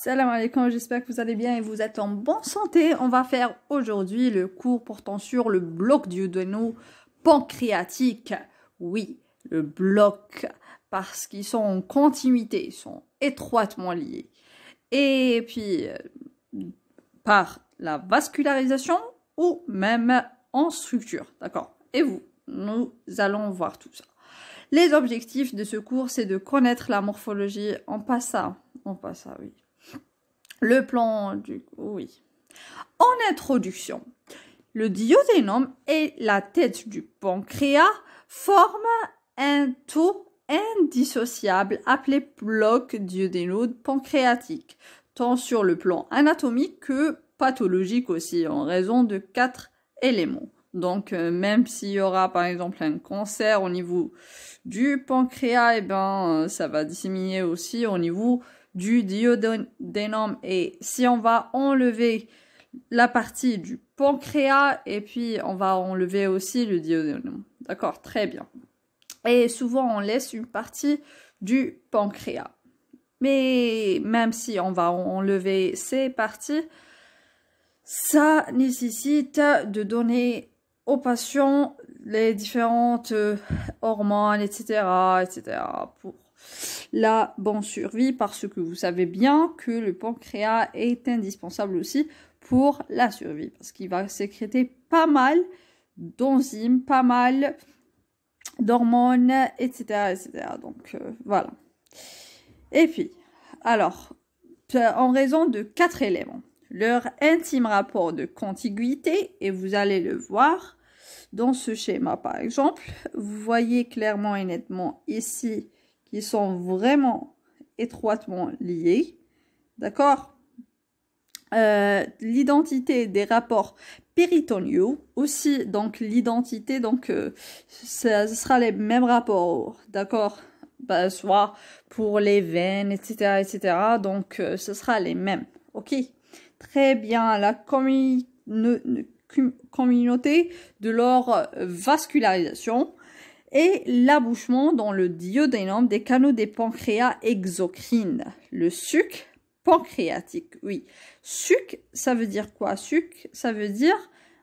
Salam alaikum, j'espère que vous allez bien et vous êtes en bonne santé. On va faire aujourd'hui le cours portant sur le bloc duodéno pancréatique. Oui, le bloc, parce qu'ils sont en continuité, ils sont étroitement liés. Et puis, euh, par la vascularisation ou même en structure, d'accord Et vous, nous allons voir tout ça. Les objectifs de ce cours, c'est de connaître la morphologie. en passe en on oui le plan du... Oui. En introduction, le diodénome et la tête du pancréas forment un taux indissociable appelé bloc diodénode pancréatique, tant sur le plan anatomique que pathologique aussi, en raison de quatre éléments. Donc, euh, même s'il y aura par exemple un cancer au niveau du pancréas, eh ben, euh, ça va disséminer aussi au niveau du diodénome, Et si on va enlever la partie du pancréas et puis on va enlever aussi le diodénome, D'accord, très bien. Et souvent on laisse une partie du pancréas. Mais même si on va enlever ces parties, ça nécessite de donner aux patients les différentes euh, hormones, etc., etc., pour la bonne survie parce que vous savez bien que le pancréas est indispensable aussi pour la survie parce qu'il va sécréter pas mal d'enzymes, pas mal d'hormones, etc., Donc euh, voilà. Et puis, alors, euh, en raison de quatre éléments, leur intime rapport de contiguïté, et vous allez le voir dans ce schéma par exemple, vous voyez clairement et nettement ici ils sont vraiment étroitement liés. D'accord euh, l'identité des rapports péritoniaux, aussi donc l'identité, donc euh, ce sera les mêmes rapports, d'accord bah, Soit pour les veines, etc., etc., donc euh, ce sera les mêmes, ok Très bien, la communauté de leur vascularisation, et l'abouchement dans le diodénome des canaux des pancréas exocrines. Le suc pancréatique, oui. Suc, ça veut dire quoi Suc, ça veut dire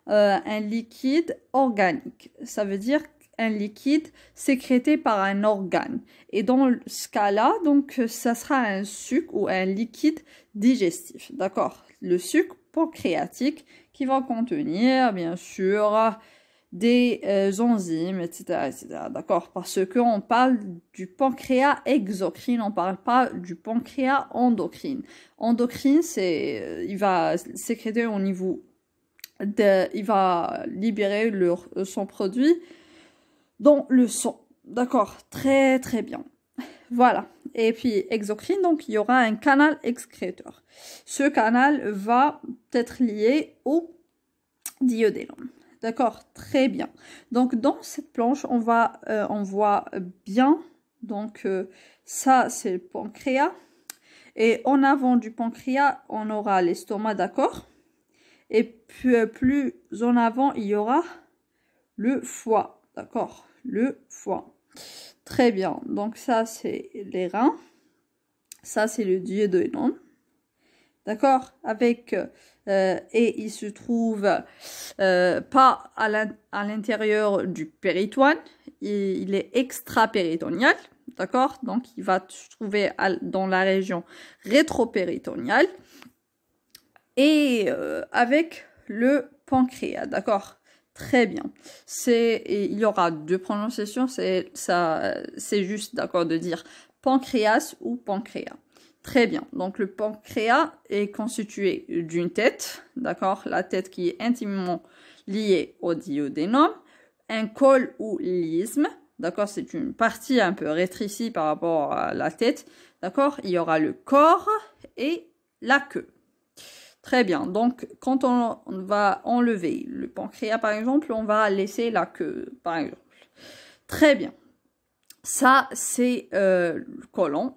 euh, un liquide organique. Ça veut dire un liquide sécrété par un organe. Et dans ce cas-là, donc, ça sera un suc ou un liquide digestif. D'accord Le suc pancréatique qui va contenir, bien sûr, des euh, enzymes, etc., etc. D'accord Parce qu'on parle du pancréas exocrine, on ne parle pas du pancréas endocrine. Endocrine, c'est, euh, il va sécréter au niveau de, il va libérer euh, son produit dans le sang. D'accord Très très bien. Voilà. Et puis exocrine, donc il y aura un canal excréteur. Ce canal va être lié au diodélone. D'accord Très bien. Donc dans cette planche, on, va, euh, on voit bien, donc euh, ça c'est le pancréas. Et en avant du pancréas, on aura l'estomac, d'accord Et plus, euh, plus en avant, il y aura le foie, d'accord Le foie. Très bien. Donc ça, c'est les reins. Ça, c'est le dieu de D'accord Avec euh, et il se trouve euh, pas à l'intérieur du péritoine, il est extra-péritonial, d'accord Donc il va se trouver dans la région rétro péritoniale. et euh, avec le pancréas, d'accord Très bien. C'est il y aura deux prononciations, c'est ça c'est juste d'accord de dire pancréas ou pancréas. Très bien. Donc le pancréas est constitué d'une tête, d'accord La tête qui est intimement liée au duodénum, un col ou lisme, d'accord C'est une partie un peu rétrécie par rapport à la tête, d'accord Il y aura le corps et la queue. Très bien. Donc quand on, va enlever le pancréas par exemple, on va laisser la queue par exemple. Très bien. Ça c'est euh, le colon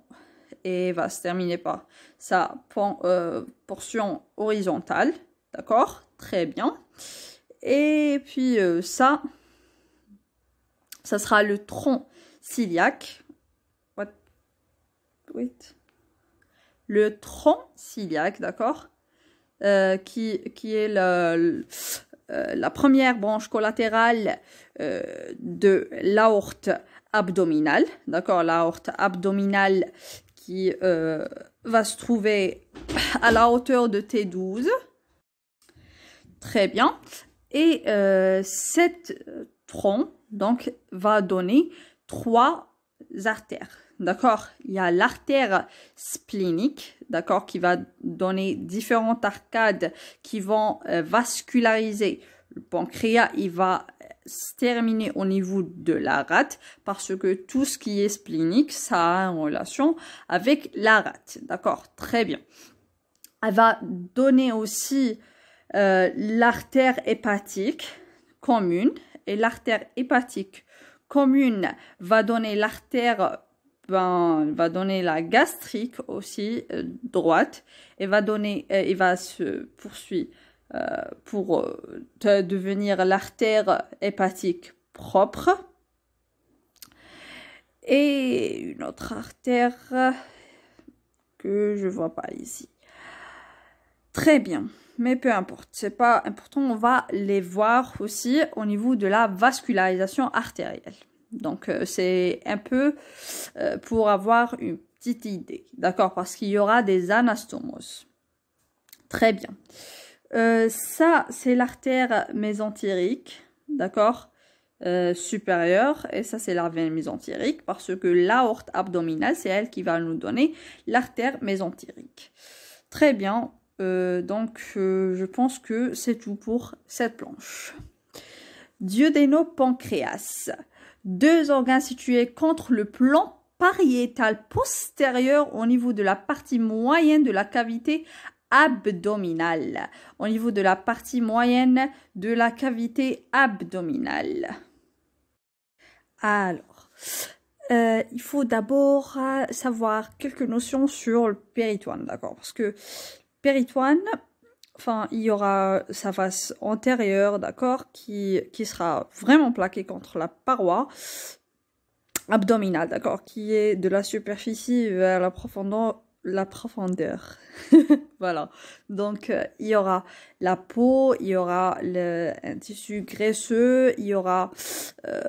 et va se terminer par sa euh, portion horizontale. D'accord Très bien. Et puis euh, ça, ça sera le tronc ciliaque. What? Wait. Le tronc ciliaque, d'accord euh, qui, qui est la première branche collatérale de l'aorte abdominale, d'accord, l'aorte abdominale euh, va se trouver à la hauteur de T12. Très bien. Et euh, cet tronc, donc, va donner trois artères. D'accord Il y a l'artère splénique, d'accord, qui va donner différentes arcades qui vont euh, vasculariser le pancréas. Il va terminer au niveau de la rate parce que tout ce qui est splénique, ça a une relation avec la rate. D'accord Très bien. Elle va donner aussi euh, l'artère hépatique commune et l'artère hépatique commune va donner l'artère ben, va donner la gastrique aussi euh, droite et va donner euh, et va se poursuivre euh, pour euh, devenir l'artère hépatique propre. Et une autre artère que je vois pas ici. Très bien, mais peu importe, c'est pas important, on va les voir aussi au niveau de la vascularisation artérielle. Donc euh, c'est un peu pour avoir une petite idée, d'accord Parce qu'il y aura des anastomoses. Très bien. Euh, ça, c'est l'artère mésentérique, d'accord euh, supérieure et ça c'est l'artère veine mésentérique parce que l'aorte abdominale c'est elle qui va nous donner l'artère mésentérique très bien euh, donc je pense que c'est tout pour cette planche Diodéno pancréas deux organes situés contre le plan pariétal postérieur au niveau de la partie moyenne de la cavité abdominale, au niveau de la partie moyenne de la cavité abdominale. Alors, euh, il faut d'abord euh, savoir quelques notions sur le péritoine, d'accord Parce que péritoine, enfin, il y aura sa face antérieure, d'accord, qui, qui sera vraiment plaquée contre la paroi abdominale, d'accord, qui est de la superficie vers la profondeur la profondeur. voilà. Donc, euh, il y aura la peau, il y aura le, un tissu graisseux, il y aura... Euh,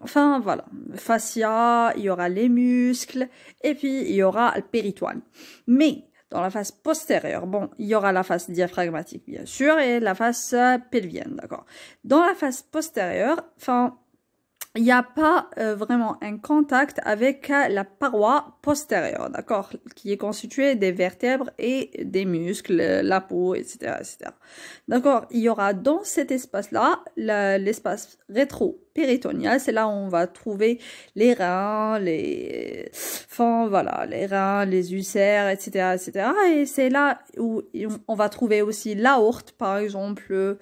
enfin, voilà. Fascia, il y aura les muscles, et puis il y aura le péritoine. Mais, dans la face postérieure, bon, il y aura la face diaphragmatique, bien sûr, et la face euh, pelvienne, d'accord Dans la face postérieure, enfin, il n'y a pas euh, vraiment un contact avec euh, la paroi postérieure, d'accord Qui est constituée des vertèbres et des muscles, euh, la peau, etc. etc. D'accord Il y aura dans cet espace-là, l'espace rétro péritonial c'est là où on va trouver les reins, les... Enfin, voilà, les reins, les ulcères, etc. etc. Et c'est là où on va trouver aussi l'aorte, par exemple,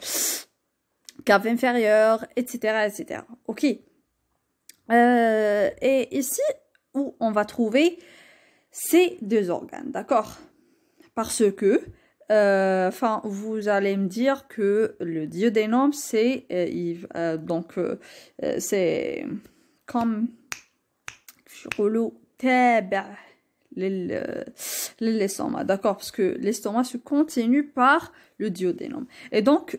cave inférieure, etc. etc. Ok euh, et ici, où on va trouver ces deux organes, d'accord Parce que, euh, enfin, vous allez me dire que le diodénome, c'est, euh, donc, c'est comme, l'estomac, d'accord Parce que l'estomac se continue par le diodénome. Et donc,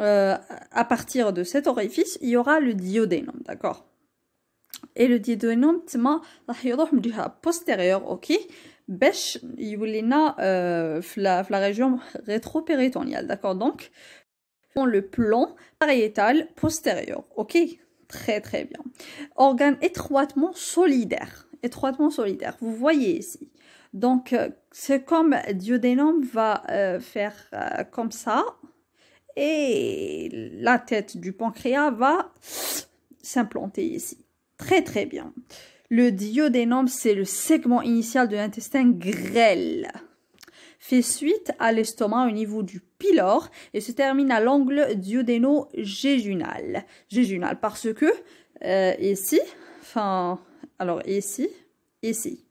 Euh, à partir de cet orifice, il y aura le diodénum, d'accord Et le diodénum, c'est du postérieur, ok Il euh, يولي la région rétropéritoniale, d'accord Donc, on le plan pariétal postérieur, ok Très très bien. Organe étroitement solidaire, étroitement solidaire, vous voyez ici. Donc, euh, c'est comme diodénum va faire comme ça, et la tête du pancréas va s'implanter ici. Très très bien. Le diodénome, c'est le segment initial de l'intestin grêle. Fait suite à l'estomac au niveau du pylore et se termine à l'angle diodéno géjunal géjunal, parce que ici, euh, enfin, alors ici, ici,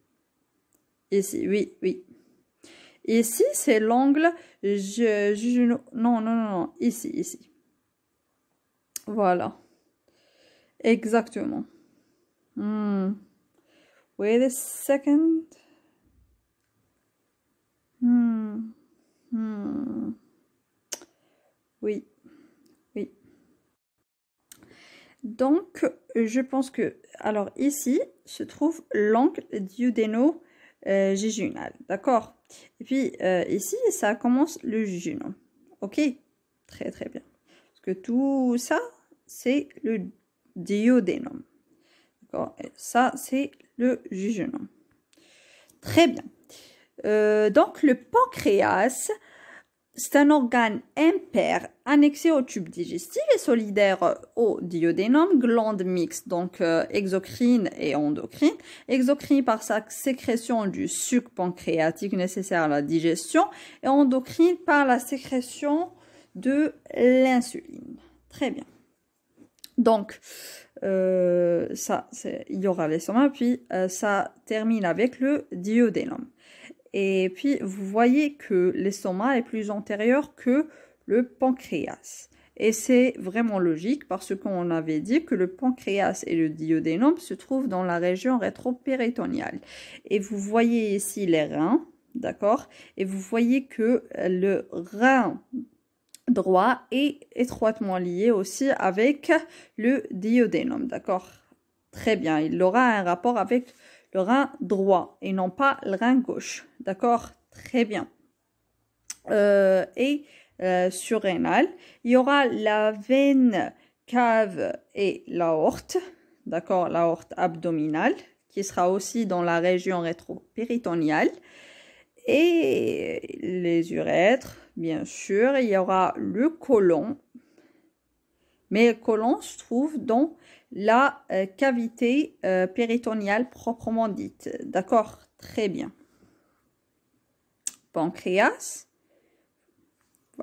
ici, oui, oui, Ici, c'est l'angle. Je, non, non, non, Ici, ici. Voilà. Exactement. Hmm. Wait a second. Hmm. Hmm. Oui. Oui. Donc, je pense que... Alors, ici se trouve l'angle du duodeno euh, D'accord Et puis euh, ici, ça commence le jejunum. Ok Très très bien. Parce que tout ça, c'est le diodénome, D'accord Ça, c'est le jejunum. Très bien. Euh, donc le pancréas, c'est un organe impair annexé au tube digestif et solidaire au diodénum, glande mixte, donc euh, exocrine et endocrine. Exocrine par sa sécrétion du sucre pancréatique nécessaire à la digestion et endocrine par la sécrétion de l'insuline. Très bien. Donc, euh, ça, il y aura les l'estomac, puis euh, ça termine avec le diodénum. Et puis, vous voyez que l'estomac est plus antérieur que le pancréas. Et c'est vraiment logique parce qu'on avait dit que le pancréas et le duodénum se trouvent dans la région rétro-péritoniale. Et vous voyez ici les reins, d'accord Et vous voyez que le rein droit est étroitement lié aussi avec le duodénum, d'accord Très bien, il aura un rapport avec droit et non pas le rein gauche. D'accord Très bien. Euh, et euh, sur rénal il y aura la veine cave et l'aorte, d'accord, l'aorte abdominale, qui sera aussi dans la région péritoniale et les urètres, bien sûr, il y aura le côlon mais le l'on se trouve dans la euh, cavité euh, péritoniale proprement dite. D'accord Très bien. Pancréas.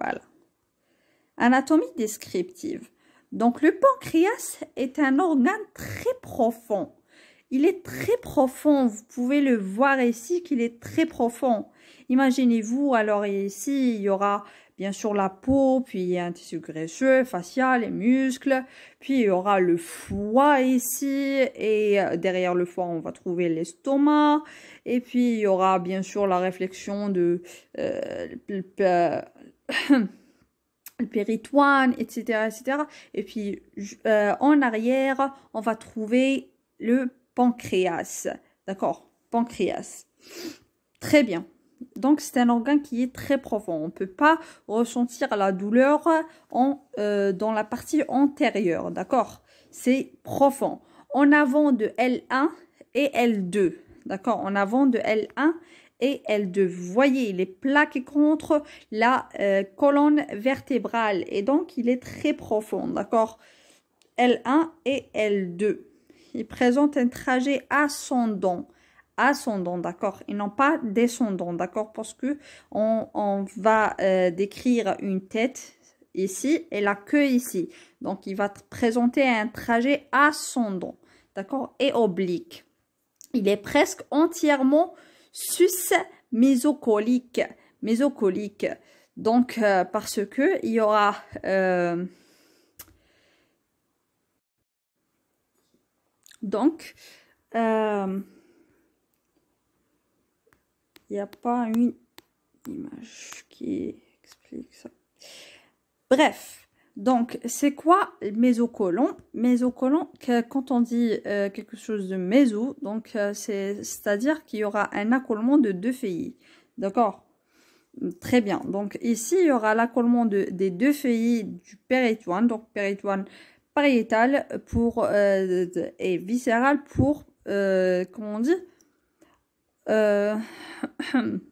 Voilà. Anatomie descriptive. Donc le pancréas est un organe très profond. Il est très profond. Vous pouvez le voir ici qu'il est très profond. Imaginez-vous, alors ici, il y aura bien sûr la peau, puis un tissu graisseux, facial, les muscles, puis il y aura le foie ici, et euh, derrière le foie on va trouver l'estomac, et puis il y aura bien sûr la réflexion de euh, le péritoine, etc., etc. Et puis euh, en arrière on va trouver le pancréas, d'accord, pancréas. Très bien. Donc c'est un organe qui est très profond. On ne peut pas ressentir la douleur euh, dans la partie antérieure, d'accord C'est profond. En avant de L1 et L2, d'accord En avant de L1 et L2. Vous voyez, il est plaqué contre la euh, colonne vertébrale et donc il est très profond, d'accord L1 et L2. Il présente un trajet ascendant ascendant, d'accord, et non pas descendant, d'accord, parce que on, va euh, décrire une tête ici et la queue ici. Donc, il va présenter un trajet ascendant, d'accord, et oblique. Il est presque entièrement sus-mésocolique, mésocolique. Donc, euh, parce que il y aura... Euh, donc, a pas une image qui explique ça. Bref, donc c'est quoi mésocolon Mésocolon, quand on dit euh, quelque chose de méso, donc euh, c'est-à-dire qu'il y aura un accolement de deux feuilles. D'accord Très bien. Donc ici, il y aura l'accollement des deux feuilles du péritoine, donc péritoine pariétal pour, euh, et viscéral pour, comment on dit euh,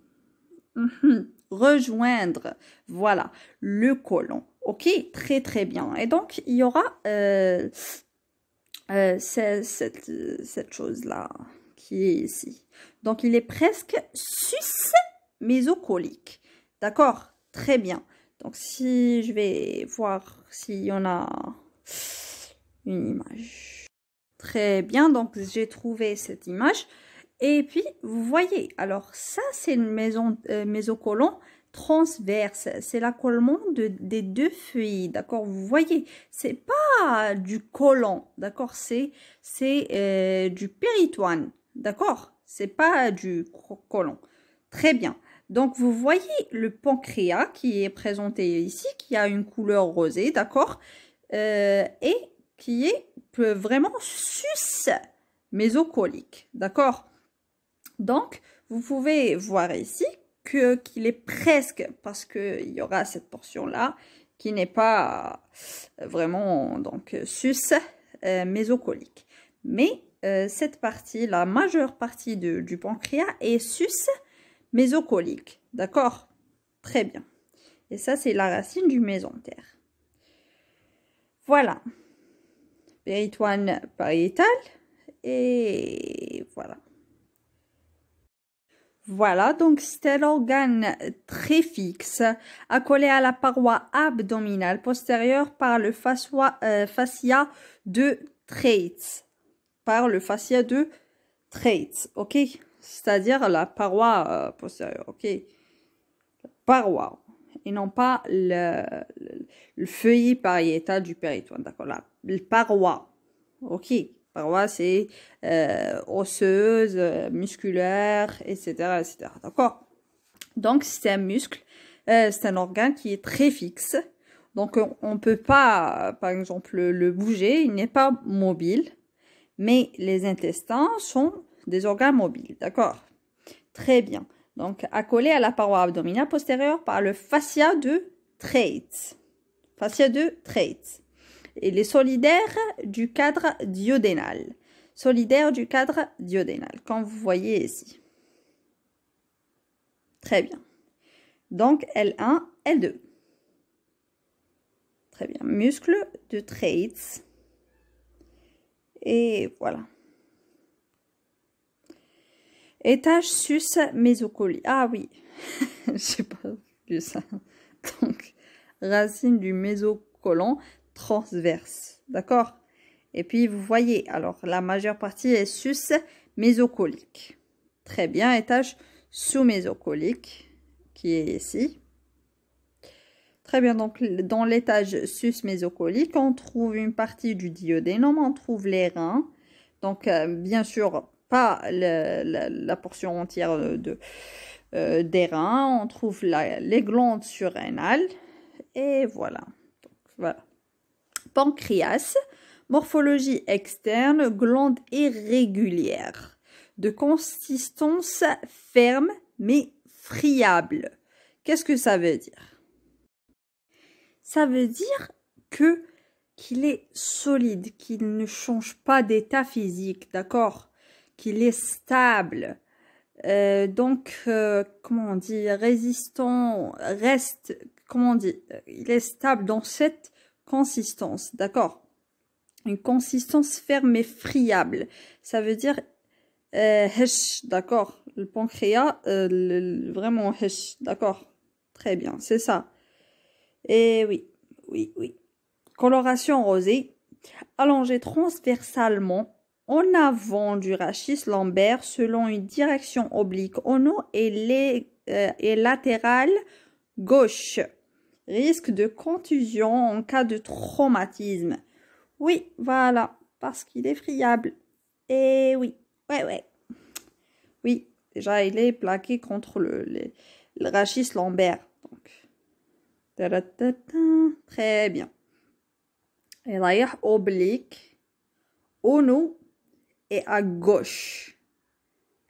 rejoindre, voilà, le colon. Ok, très très bien. Et donc, il y aura euh, euh, cette, cette chose-là qui est ici. Donc, il est presque sus mésocolique. D'accord Très bien. Donc, si je vais voir s'il y en a une image. Très bien, donc j'ai trouvé cette image. Et puis, vous voyez, alors ça, c'est une maison, euh, mésocolon transverse. C'est la de, des deux feuilles, d'accord Vous voyez, c'est pas du colon, d'accord C'est c'est euh, du péritoine, d'accord C'est pas du colon. Très bien. Donc, vous voyez le pancréas qui est présenté ici, qui a une couleur rosée, d'accord euh, Et qui est vraiment sus mésocolique, d'accord donc, vous pouvez voir ici que qu'il est presque, parce qu'il y aura cette portion-là qui n'est pas euh, vraiment donc sus euh, mésocolique. Mais euh, cette partie, la majeure partie du pancréas est sus mésocolique. D'accord Très bien. Et ça, c'est la racine du mésentère. Voilà. Péritoine pariétale. Et voilà. Voilà, donc c'est l'organe euh, très fixe, accolé à la paroi abdominale postérieure par le fascia, euh, de traits, Par le fascia de traits, ok C'est-à-dire la paroi euh, postérieure, ok Paroi, et non pas le, feuillet pariétal du péritoine, d'accord La paroi, ok parois c'est euh, osseuse, musculaire, etc. etc. D'accord Donc, c'est un muscle, euh, c'est un organe qui est très fixe. Donc, on ne peut pas, par exemple, le bouger, il n'est pas mobile. Mais les intestins sont des organes mobiles, d'accord Très bien. Donc, accolé à la paroi abdominale postérieure par le fascia de Treitz. Fascia de Treitz. Et les solidaires du cadre diodénal. Solidaire du cadre diodénal. comme vous voyez ici. Très bien. Donc L1, L2. Très bien. Muscle de traits. Et voilà. Étage sus mésocolie. Ah oui, je sais pas vu ça. Donc, racine du mésocolon transverse. D'accord Et puis, vous voyez, alors la majeure partie est sus mésocolique. Très bien, étage sous-mésocolique qui est ici. Très bien, donc dans l'étage sus-mésocolique, on trouve une partie du diodénome, on trouve les reins. Donc, euh, bien sûr, pas la, portion entière de, euh, des reins. On trouve les glandes surrénales. Et voilà. voilà pancréas, morphologie externe, glande irrégulière, de consistance ferme mais friable. Qu'est-ce que ça veut dire Ça veut dire que qu'il est solide, qu'il ne change pas d'état physique, d'accord Qu'il est stable. Euh, donc, euh, comment on dit, résistant, reste, comment on dit, il est stable dans cette consistance, d'accord Une consistance ferme et friable. Ça veut dire euh, d'accord Le pancréas, euh, vraiment hesh, d'accord Très bien, c'est ça. Et eh oui, oui, oui. Coloration rosée, allongée transversalement en avant du rachis lambert selon une direction oblique au nom et, euh, et latérale gauche risque de contusion en cas de traumatisme. Oui, voilà, parce qu'il est friable. Et oui, ouais, ouais. Oui, déjà, il est plaqué contre le, rachis lombaire. Donc. Très bien. Et d'ailleurs, oblique, au nous et à gauche.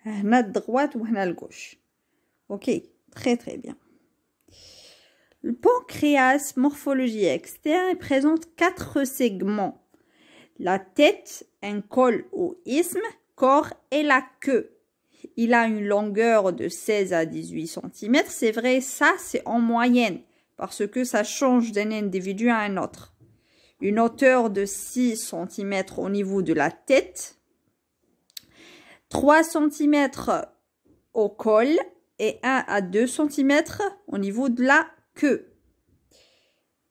À droite ou à gauche. Ok, très très bien. Le pancréas, morphologie externe, présente quatre segments. La tête, un col ou isthme, corps et la queue. Il a une longueur de 16 à 18 cm. C'est vrai, ça c'est en moyenne, parce que ça change d'un individu à un autre. Une hauteur de 6 cm au niveau de la tête, 3 cm au col et 1 à 2 cm au niveau de la que.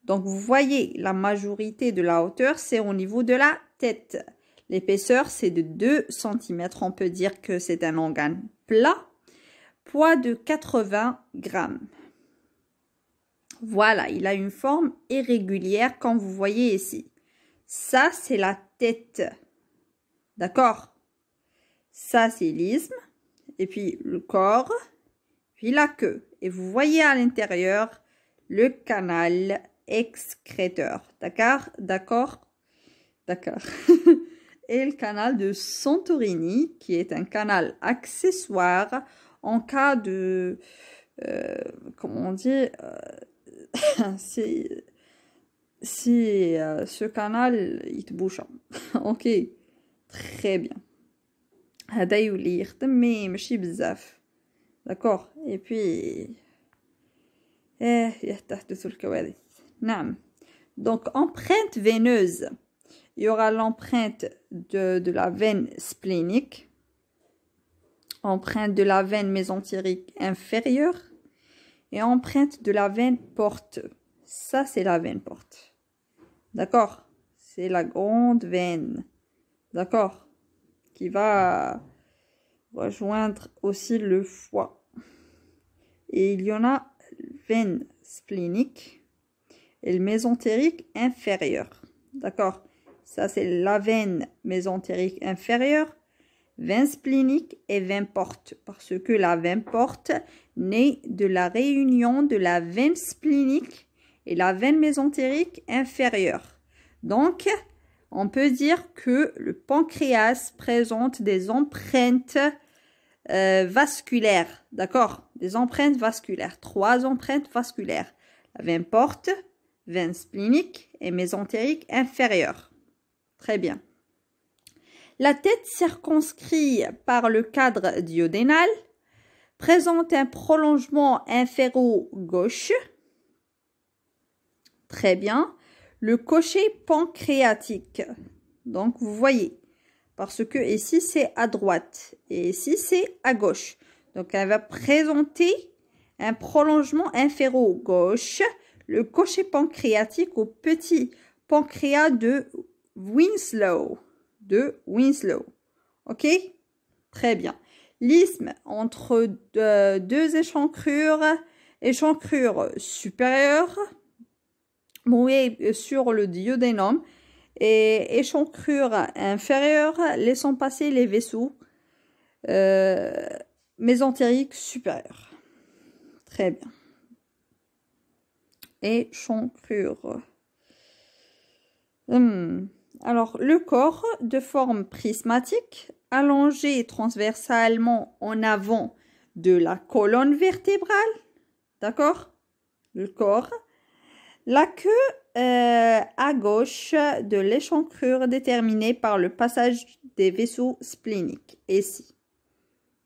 Donc vous voyez, la majorité de la hauteur, c'est au niveau de la tête. L'épaisseur, c'est de 2 cm. On peut dire que c'est un organe plat. Poids de 80 grammes. Voilà, il a une forme irrégulière comme vous voyez ici. Ça, c'est la tête. D'accord Ça, c'est l'isme Et puis le corps. Puis la queue. Et vous voyez à l'intérieur le canal excréteur. D'accord D'accord D'accord. Et le canal de Santorini, qui est un canal accessoire en cas de... Euh, comment on dit euh, Si, euh, ce canal, il te bouche. Hein. ok. Très bien. d'accord et puis eh, donc empreinte veineuse il y aura l'empreinte de, la veine splénique empreinte de la veine mésentérique inférieure et empreinte de la veine porte ça c'est la veine porte d'accord c'est la grande veine d'accord qui va rejoindre aussi le foie et il y en a veine splénique et le mésentérique inférieur. D'accord Ça, c'est la veine mésentérique inférieure, veine splénique et veine porte. Parce que la veine porte naît de la réunion de la veine splénique et la veine mésentérique inférieure. Donc, on peut dire que le pancréas présente des empreintes euh, vasculaire, d'accord Des empreintes vasculaires, trois empreintes vasculaires. La veine porte, veine splénique et mésentérique inférieure. Très bien. La tête circonscrite par le cadre diodénal présente un prolongement inféro-gauche. Très bien. Le cocher pancréatique. Donc, vous voyez, parce que ici, c'est à droite. Et ici, c'est à gauche. Donc, elle va présenter un prolongement inféro-gauche, le cocher pancréatique au petit pancréas de Winslow. De Winslow. OK Très bien. L'isthme entre euh, deux échancrures, échancrure supérieure, mouées sur le diodénome et échancrure inférieure, laissant passer les vaisseaux euh, mésentériques supérieurs. Très bien. Échancrure. Hum. Alors, le corps de forme prismatique, allongé transversalement en avant de la colonne vertébrale. D'accord Le corps. La queue euh, à gauche de l'échancrure déterminée par le passage des vaisseaux spléniques, ici.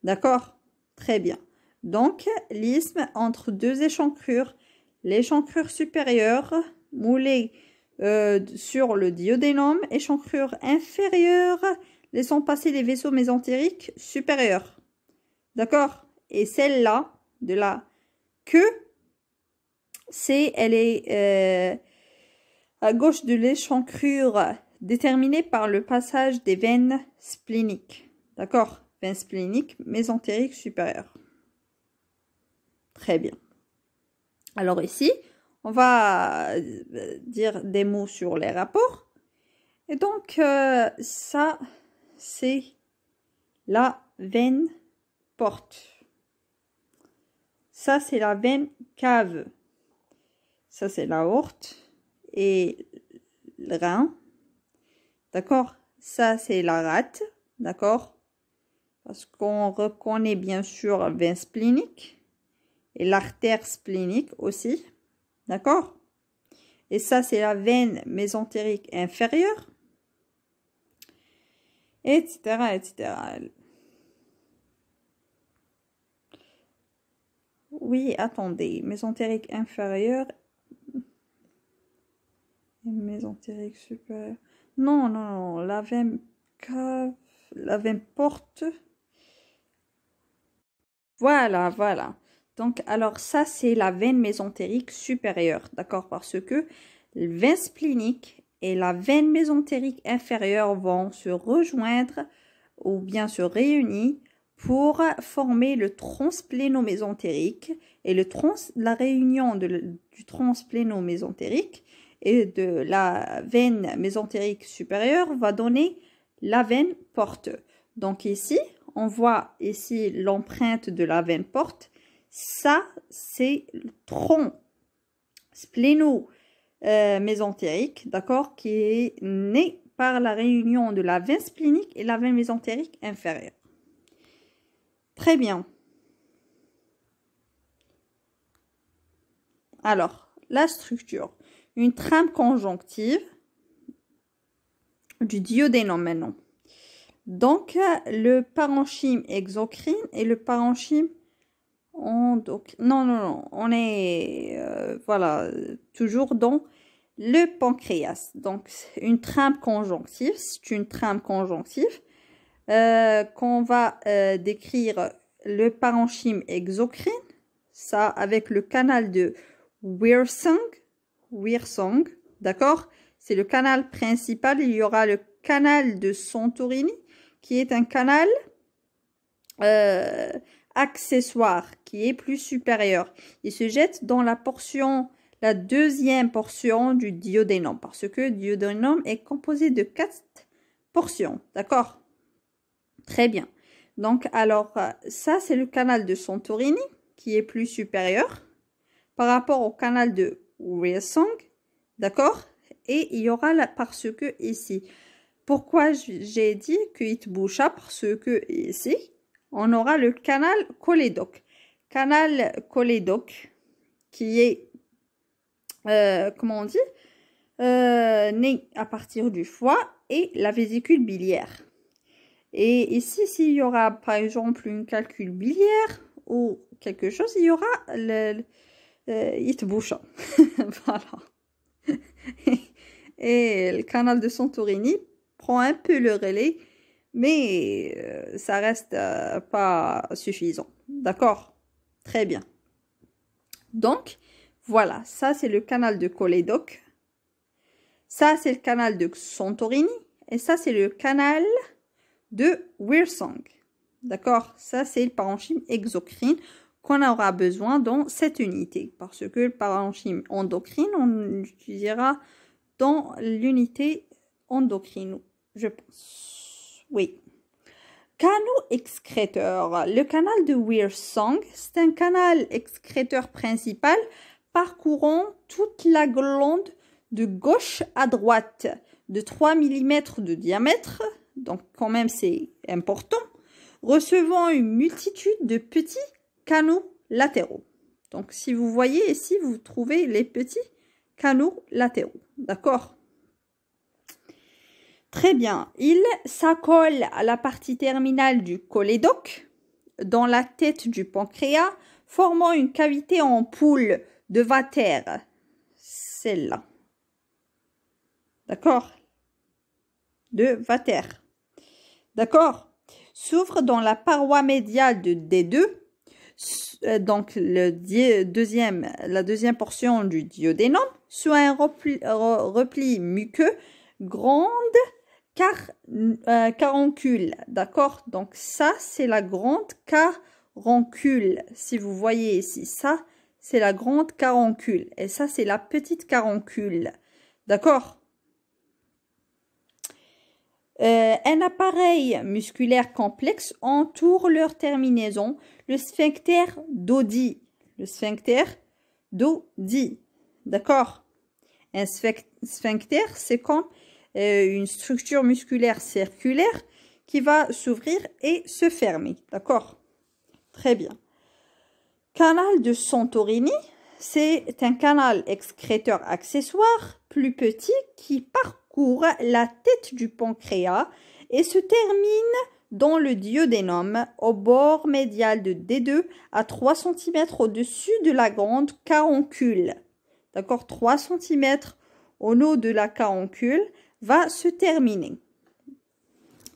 D'accord Très bien. Donc, l'isthme entre deux échancrures, l'échancrure supérieure moulée euh, sur le diodénome, échancrure inférieure laissant passer les vaisseaux mésentériques supérieurs. D'accord Et celle-là, de la queue, c'est, elle est... Euh, gauche de l'échancrure déterminée par le passage des veines spléniques. D'accord Veines spléniques, mésentériques supérieures. Très bien. Alors ici, on va euh, dire des mots sur les rapports. Et donc, euh, ça, c'est la veine porte. Ça, c'est la veine cave. Ça, c'est la horte et le rein. D'accord Ça, c'est la rate. D'accord Parce qu'on reconnaît bien sûr la veine splénique et l'artère splénique aussi. D'accord Et ça, c'est la veine mésentérique inférieure. Etc. Etc. Oui, attendez. Mésentérique inférieure mésentérique supérieur. Non, non, la veine cave, la veine porte. Voilà, voilà. Donc, alors ça, c'est la veine mésentérique supérieure, d'accord Parce que le veine splénique et la veine mésentérique inférieure vont se rejoindre ou bien se réunir pour former le transplénomésentérique. Et le la réunion du transplénomésentérique, et de la veine mésentérique supérieure va donner la veine porte. Donc ici, on voit ici l'empreinte de la veine porte. Ça, c'est le tronc spléno euh, mésentérique, d'accord, qui est né par la réunion de la veine splénique et la veine mésentérique inférieure. Très bien. Alors, la structure une trame conjonctive du duodénum maintenant. Donc, le parenchyme exocrine et le parenchyme Donc Non, non, non, on est euh, voilà, toujours dans le pancréas. Donc, une trame conjonctive, c'est une trame conjonctive euh, qu'on va euh, décrire le parenchyme exocrine, ça avec le canal de Wirsung Wirsong, d'accord C'est le canal principal. Il y aura le canal de Santorini, qui est un canal euh, accessoire, qui est plus supérieur. Il se jette dans la portion, la deuxième portion du diodénum parce que le est composé de quatre portions, d'accord Très bien. Donc, alors, ça, c'est le canal de Santorini, qui est plus supérieur par rapport au canal de real d'accord Et il y aura la parce que ici. Pourquoi j'ai dit que boucha Parce que ici, on aura le canal colédoc. Canal colédoc qui est, euh, comment on dit, euh, né à partir du foie et la vésicule biliaire. Et ici, s'il y aura par exemple une calcul biliaire ou quelque chose, il y aura le, euh, bouche, hein. voilà. Et le canal de Santorini prend un peu le relais, mais euh, ça reste euh, pas suffisant. D'accord Très bien. Donc, voilà, ça c'est le canal de Colédoc. Ça c'est le canal de Santorini. Et ça c'est le canal de Wearsong. D'accord Ça c'est le parenchyme exocrine qu'on aura besoin dans cette unité. Parce que par parenchime endocrine, on utilisera dans l'unité endocrine, je pense. Oui. Canaux excréteurs. Le canal de Weir-Song, c'est un canal excréteur principal parcourant toute la glande de gauche à droite de 3 mm de diamètre, donc quand même c'est important, recevant une multitude de petits canaux latéraux. Donc, si vous voyez ici, vous trouvez les petits canaux latéraux. D'accord Très bien. Il s'accole à la partie terminale du cholédoque, dans la tête du pancréas, formant une cavité en poule de Vater. Celle-là. D'accord De Vater. D'accord S'ouvre dans la paroi médiale de D2 euh, donc le deuxième, la deuxième portion du noms soit un repli, muqueux, grande car, euh, caroncule. D'accord Donc ça, c'est la grande caroncule. Si vous voyez ici, ça, c'est la grande caroncule. Et ça, c'est la petite caroncule. D'accord euh, un appareil musculaire complexe entoure leur terminaison, le sphincter d'Odi. Le sphincter d'Odi. D'accord Un sphincter, c'est comme euh, une structure musculaire circulaire qui va s'ouvrir et se fermer. D'accord Très bien. Canal de Santorini, c'est un canal excréteur accessoire plus petit qui part la tête du pancréas et se termine dans le diodénome, au bord médial de D2 à 3 cm au-dessus de la grande caroncule. D'accord 3 cm au haut de la caroncule va se terminer.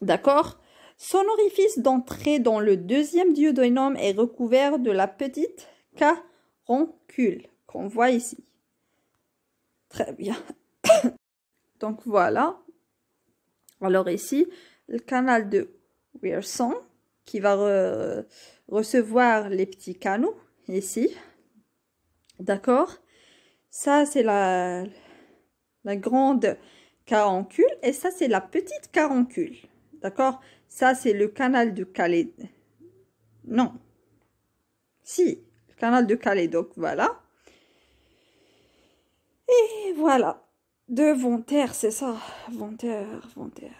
D'accord Son orifice d'entrée dans le deuxième diodénome est recouvert de la petite caroncule qu'on voit ici. Très bien. Donc voilà. Alors ici, le canal de Wilson qui va recevoir les petits canaux ici. D'accord Ça, c'est la, la grande caroncule et ça, c'est la petite caroncule. D'accord Ça, c'est le canal de Calais. Non. Si, le canal de Calais. Donc voilà. Et voilà de ventre, c'est ça Venter, Venter.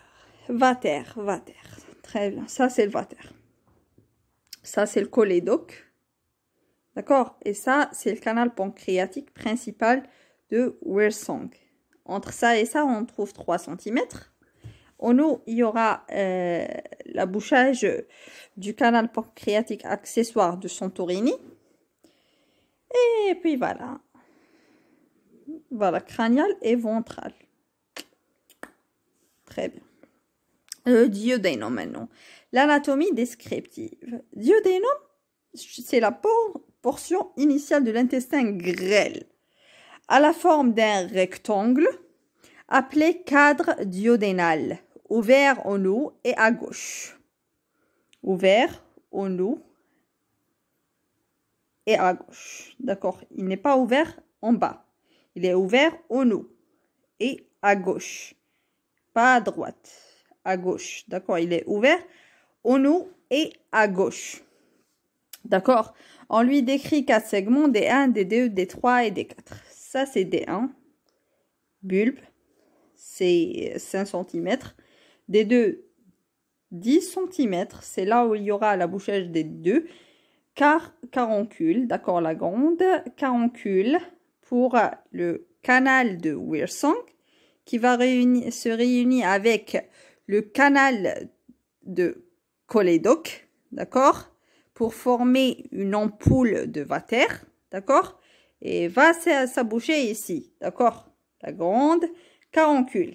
Vater, Vater. Très bien, ça c'est le Vater. Ça c'est le doc D'accord Et ça, c'est le canal pancréatique principal de Wilsong. Entre ça et ça, on trouve 3 cm. En haut, il y aura euh, la bouchage du canal pancréatique accessoire de Santorini. Et puis voilà. Voilà, crânial et ventral. Très bien. Euh, Le maintenant. L'anatomie descriptive. Duodénum, c'est la portion initiale de l'intestin grêle, à la forme d'un rectangle appelé cadre diodénal. ouvert en haut et à gauche. Ouvert en haut et à gauche. D'accord Il n'est pas ouvert en bas. Il est ouvert au nous. Et à gauche. Pas à droite. À gauche. D'accord Il est ouvert au nous et à gauche. D'accord On lui décrit quatre segments, D1, D2, D3 et D4. Ça, c'est D1. Bulbe. C'est 5 cm. D2, 10 cm. C'est là où il y aura la bouchage des deux. Car, caroncule, d'accord, la grande. Caroncule, pour le canal de Wirsong qui va se réunir avec le canal de Koledok, d'accord, pour former une ampoule de Vater, d'accord, et va s'aboucher ici, d'accord, la grande caroncule.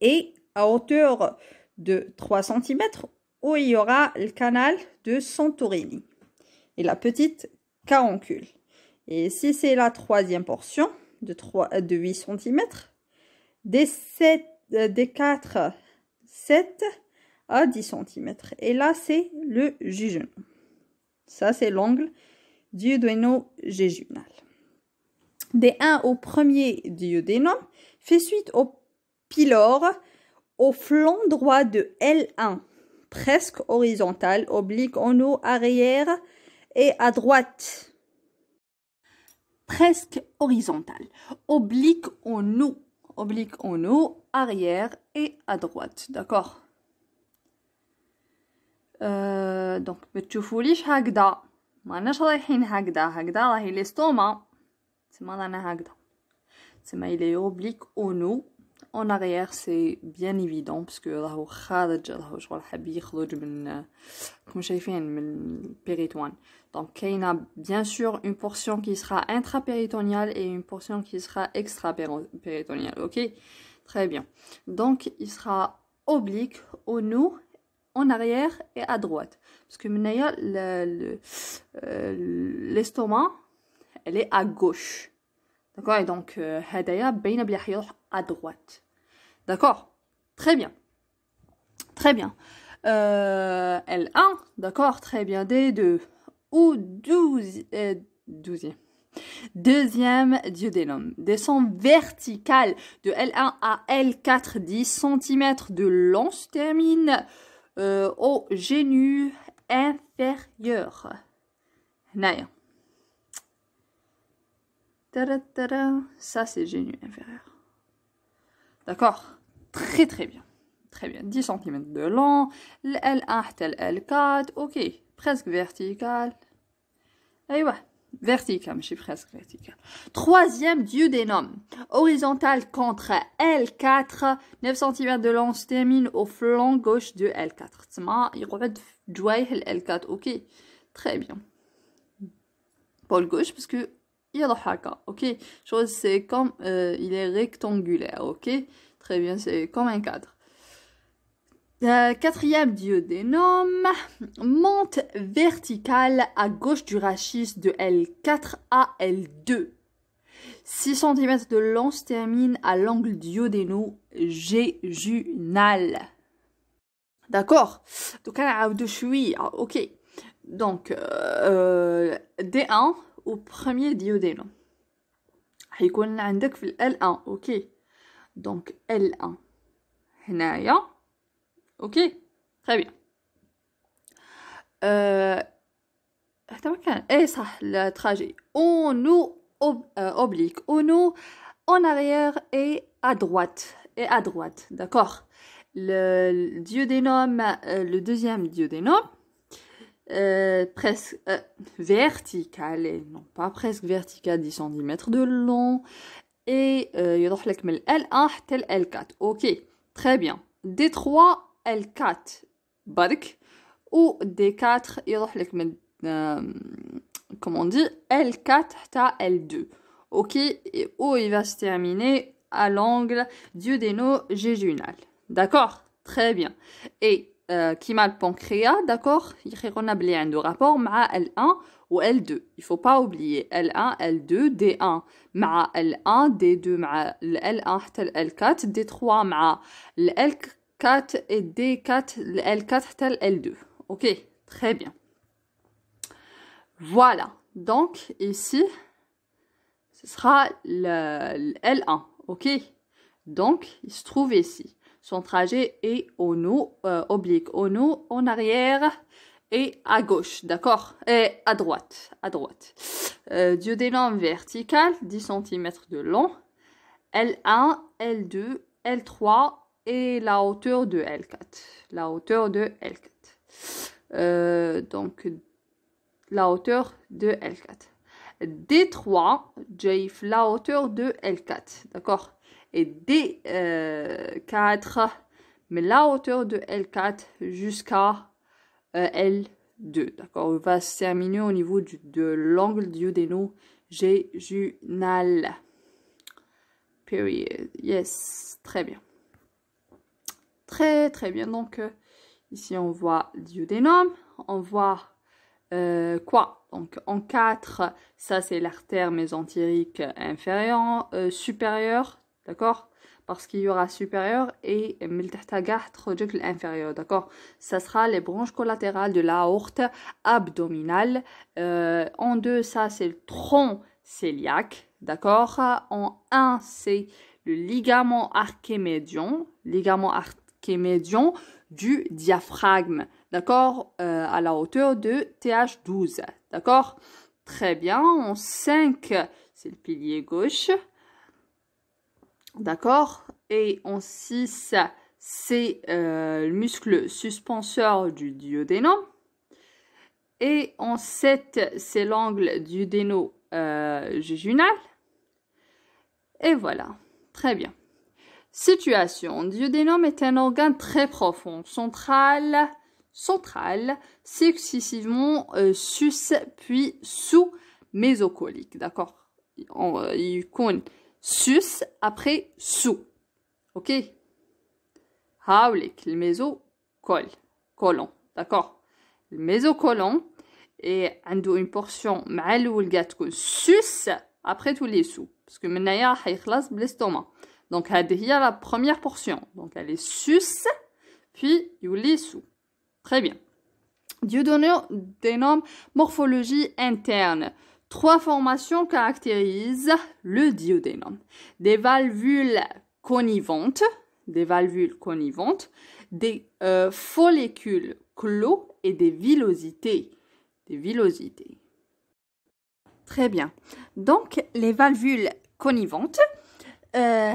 Et à hauteur de 3 cm, où il y aura le canal de Santorini et la petite caroncule. Et si c'est la troisième portion de, 3, euh, de 8 cm, des, 4, 7 euh, à 10 cm. Et là, c'est le jejunum. Ça, c'est l'angle du duodéno-jéjunal. Des 1 au premier duodénum fait suite au pylore au flanc droit de L1, presque horizontal, oblique en haut arrière et à droite presque horizontale, oblique en haut. oblique en haut, arrière et à droite, d'accord euh, donc, mais tu fous hagda. Maintenant, je vais hagda. Hagda, là, il est stoma. C'est maintenant hagda. C'est maintenant, il est oblique au haut en arrière c'est bien évident parce que là où le euh, comme fait hein, péritoine donc il y a bien sûr une portion qui sera intra et une portion qui sera extra ok très bien donc il sera oblique au nous en arrière et à droite parce que euh, l'estomac elle est à gauche d'accord et donc euh, à droite. D'accord Très bien. Très bien. Euh, L1, d'accord, très bien. D2 ou 12 et 12e. Deuxième diodénome. Descend vertical de L1 à L4, 10 cm de long se termine euh, au génu inférieur. Naya. Ça, c'est génu inférieur. D'accord Très très bien. Très bien. 10 cm de long. L1 tel L4. Ok. Presque vertical. ouais. Vertical, mais je suis presque vertical. Troisième dieu des Horizontal contre L4. 9 cm de long se termine au flanc gauche de L4. Il de L4. Ok. Très bien. Paul gauche, parce que ok chose c'est comme euh, il est rectangulaire ok très bien c'est comme un cadre euh, quatrième diodénome. des monte verticale à gauche du rachis de L4 à L2 6 cm de long se termine à l'angle duodéno géjunal. D'accord Donc, ah, ok. Donc, euh, D1, au premier diodénome. Il y a L1, ok. Donc L1. Ok, très bien. et euh, eh, ça, le trajet. On nous euh, oblique. On nous en arrière et à droite. Et à droite, d'accord. Le, diodénome, euh, le deuxième diodénome. Euh, presque euh, verticale, non pas presque verticale, 10 cm de long, et il y a L1 tel L4. Ok, très bien. D3, L4, ou D4, il y a comment on dit, L4 à L2. Ok, et où il va se terminer à l'angle duodéno géjunal D'accord Très bien. Et euh, qui il Il il يخيقونا un un rapport ma L1 ou L2 Il faut pas oublier L1 L2 D1 ma L1 D2 ma L1 tel L4 D3 ma L4 et D4 L4 tel L2 ok très bien voilà donc ici ce sera le L1 ok donc il se trouve ici son trajet est au nous euh, oblique, au nous en arrière et à gauche, d'accord Et à droite, à droite. Euh, des vertical, 10 cm de long, L1, L2, L3 et la hauteur de L4. La hauteur de L4. Euh, donc, la hauteur de L4. D3, j'ai la hauteur de L4, d'accord et D4 euh, mais la hauteur de L4 jusqu'à euh, L2. D'accord On va se terminer au niveau de l'angle duodéno géjunal. Period. Yes. Très bien. Très, très bien. Donc, euh, ici, on voit duodénum. On voit quoi Donc, en 4, ça, c'est l'artère mésentérique inférieure, supérieure. D'accord Parce qu'il y aura supérieur et inférieur. D'accord Ça sera les branches collatérales de l'aorte abdominale. Euh, en deux, ça c'est le tronc cœliaque. D'accord En un, c'est le ligament archémédion, Ligament archémédion du diaphragme. D'accord euh, À la hauteur de TH12. D'accord Très bien. En cinq, c'est le pilier gauche. D'accord Et en 6, c'est euh, le muscle suspenseur du duodénum. Et en 7, c'est l'angle du déno euh, Et voilà. Très bien. Situation. Duodénum est un organe très profond, central, central, successivement euh, sus puis sous mésocolique. D'accord Il sus après sous. OK Hawlik, le mésocolon. colon. D'accord Le mésocolon est une portion malouga sus après tous les sous parce que menaya haykhlas l'estomac. Donc a la première portion. Donc elle est sus puis les sous. Très bien. Dieu donne des noms morphologie interne. Trois formations caractérisent le diodénum Des valvules conniventes, des valvules conniventes, des euh, follicules clos et des villosités. Des villosités. Très bien. Donc, les valvules conniventes, euh,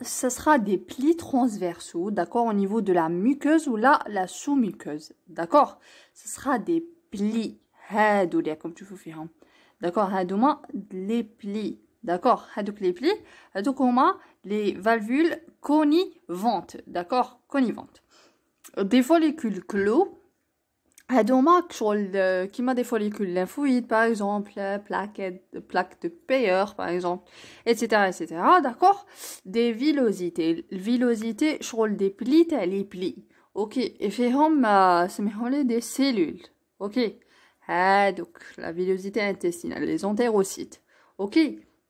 ce sera des plis transversaux, d'accord, au niveau de la muqueuse ou là, la, sous-muqueuse, d'accord Ce sera des plis, comme tu veux faire. Hein. D'accord Hadouma, hein, les plis. D'accord Hadouk hein, les plis. Euh, a les valvules conivantes. D'accord Conivantes. Euh, des follicules clos. Hadouma, hein, qui m'a des follicules lymphoïdes, par exemple, euh, plaques de Payeur par exemple, etc., etc., d'accord? Des villosités. Villosités, je des plis, les plis. Ok, et fait, des cellules. Ok, eh, donc la villosité intestinale, les entérocytes. Ok,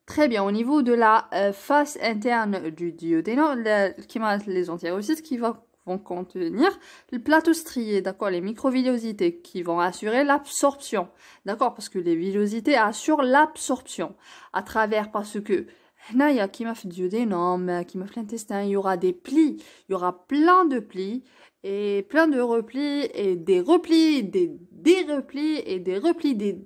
très bien. Au niveau de la euh, face interne du duodénum, les entérocytes qui vont, vont contenir le plateau strié, d'accord, les microvillosités qui vont assurer l'absorption, d'accord, parce que les villosités assurent l'absorption à travers, parce que là, il y a qui m'a fait duodénum, qui fait l'intestin, il y aura des plis, il y aura plein de plis et plein de replis et des replis, des des replis et des replis, des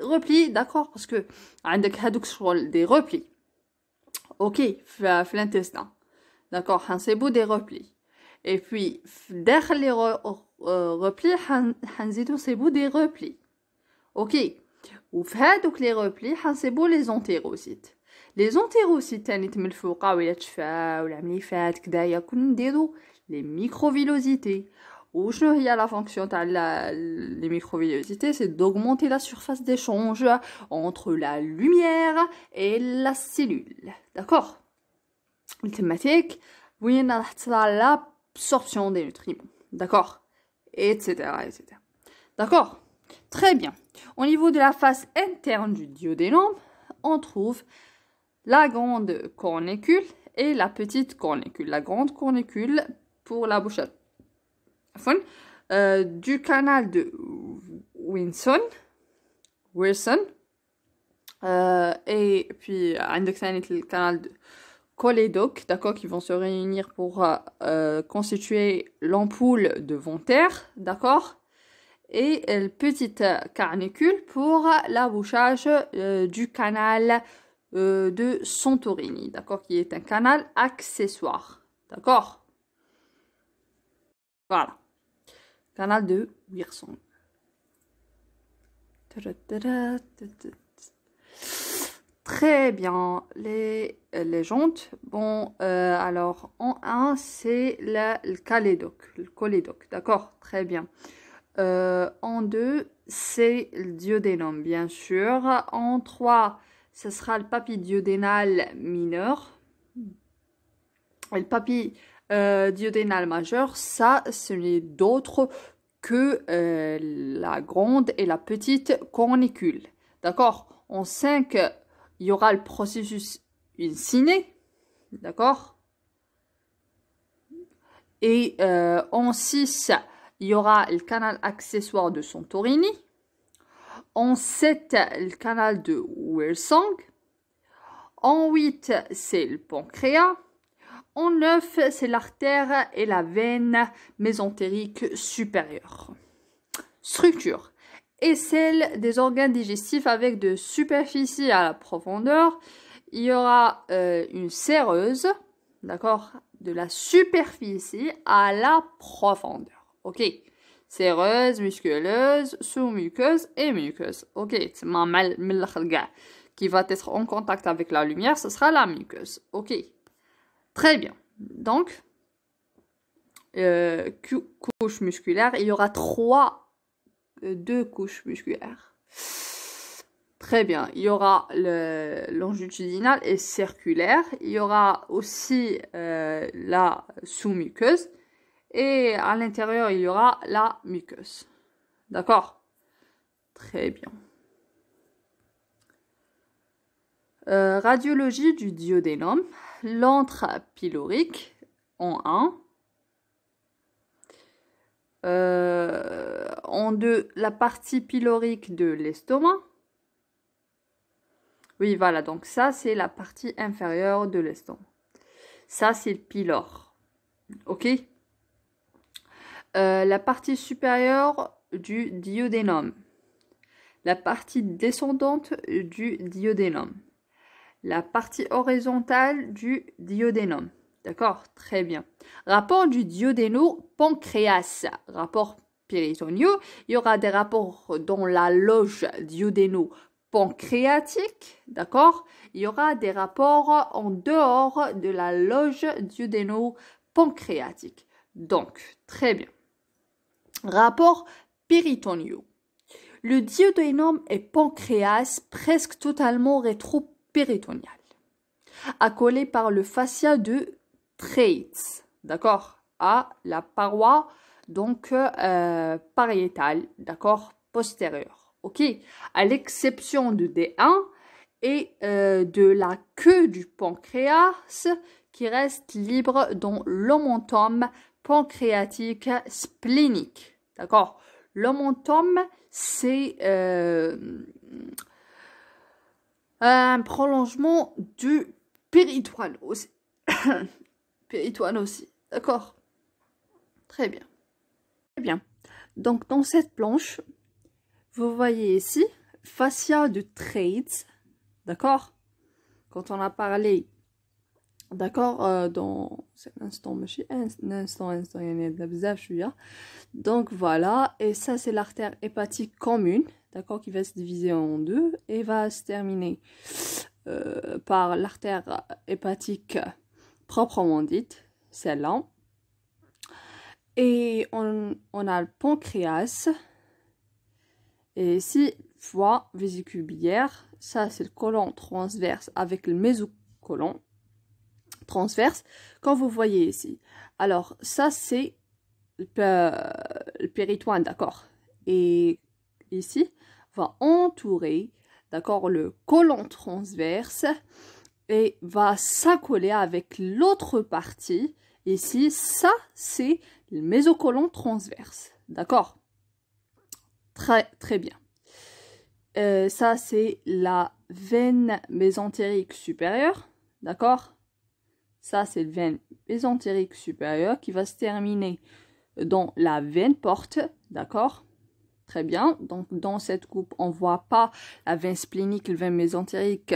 replis, d'accord Parce que hein, des replis. Ok, l'intestin. D'accord, hein, c'est beau des replis. Et puis, derrière les re, euh, replis, hein, c'est beau des replis. Ok, ou dans donc les replis, c'est beau les entérocytes. Les entérocytes, c'est les ou les entérocytes, les entérocytes, les entérocytes, les microvillosités. Où il y la fonction les microvillosités, c'est d'augmenter la surface d'échange entre la lumière et la cellule. D'accord thématique, oui, l'absorption des nutriments. D'accord Etc. etc. D'accord Très bien. Au niveau de la face interne du lampes on trouve la grande cornicule et la petite cornicule. La grande cornicule pour la bouchette euh, du canal de Winson Wilson euh, et puis euh, le canal de Colédoc d'accord qui vont se réunir pour constituer l'ampoule de Ventaire d'accord et une petite carnicule pour l'abouchage du canal de Santorini d'accord qui est un canal accessoire d'accord voilà. Canal 2, Wirson. Très bien. Les euh, jantes. Bon, euh, alors en 1, c'est le Calédoc. Le Colédoc, d'accord Très bien. Euh, en 2, c'est le diodénum, bien sûr. En 3, ce sera le papy diodénal mineur. Le papy euh, diodénale majeur majeure, ça, ce n'est d'autre que euh, la grande et la petite cornicule. D'accord En 5, il y aura le processus inciné. D'accord Et euh, en 6, il y aura le canal accessoire de Santorini. En 7, le canal de Welsang. En 8, c'est le pancréas. En neuf, c'est l'artère et la veine mésentérique supérieure. Structure et celle des organes digestifs avec de superficie à la profondeur. Il y aura euh, une séreuse, d'accord, de la superficie à la profondeur. Ok, séreuse, musculeuse, sous-muqueuse et muqueuse. Ok, c'est ma qui va être en contact avec la lumière, ce sera la muqueuse. Ok. Très bien. Donc, euh, couche musculaire, il y aura trois, euh, deux couches musculaires. Très bien. Il y aura le longitudinal et circulaire. Il y aura aussi euh, la sous-muqueuse. Et à l'intérieur, il y aura la muqueuse. D'accord Très bien. Euh, radiologie du diodénome, l'antre pylorique en 1. Euh, en 2, la partie pylorique de l'estomac. Oui, voilà, donc ça, c'est la partie inférieure de l'estomac. Ça, c'est le pylore. OK euh, La partie supérieure du diodénome, La partie descendante du diodénome la partie horizontale du diodénome, D'accord Très bien. Rapport du diodéno pancréas rapport péritonéal Il y aura des rapports dans la loge diodéno pancréatique D'accord Il y aura des rapports en dehors de la loge diodéno pancréatique Donc, très bien. Rapport péritonéal Le diodénome et pancréas presque totalement rétro péritoniale, accolé par le fascia de Treitz, d'accord, à la paroi donc euh, pariétale, d'accord, postérieure, ok, à l'exception de D1 et euh, de la queue du pancréas qui reste libre dans l'omentum pancréatique splénique, d'accord. L'omentum, c'est euh, un prolongement du péritoine aussi. péritoine aussi, d'accord Très bien. Très bien. Donc, dans cette planche, vous voyez ici, fascia du trades, d'accord Quand on a parlé, d'accord, euh, dans cet instant, monsieur, un instant, instant, il y en a de je Donc, voilà, et ça, c'est l'artère hépatique commune, d'accord, qui va se diviser en deux et va se terminer euh, par l'artère hépatique proprement dite, celle-là. Et on, a le pancréas. Et ici, voie vésicule Ça, c'est le colon transverse avec le mésocolon transverse, comme vous voyez ici. Alors, ça, c'est le euh, péritoine, d'accord Et ici, va entourer d'accord, le colon transverse et va s'accoler avec l'autre partie. Ici, ça, c'est le mésocolon transverse. D'accord Très, très bien. Euh, ça, c'est la veine mésentérique supérieure. D'accord Ça, c'est la veine mésentérique supérieure qui va se terminer dans la veine porte. D'accord Très bien. Donc, dans cette coupe, on voit pas la veine splénique, le veine mésentérique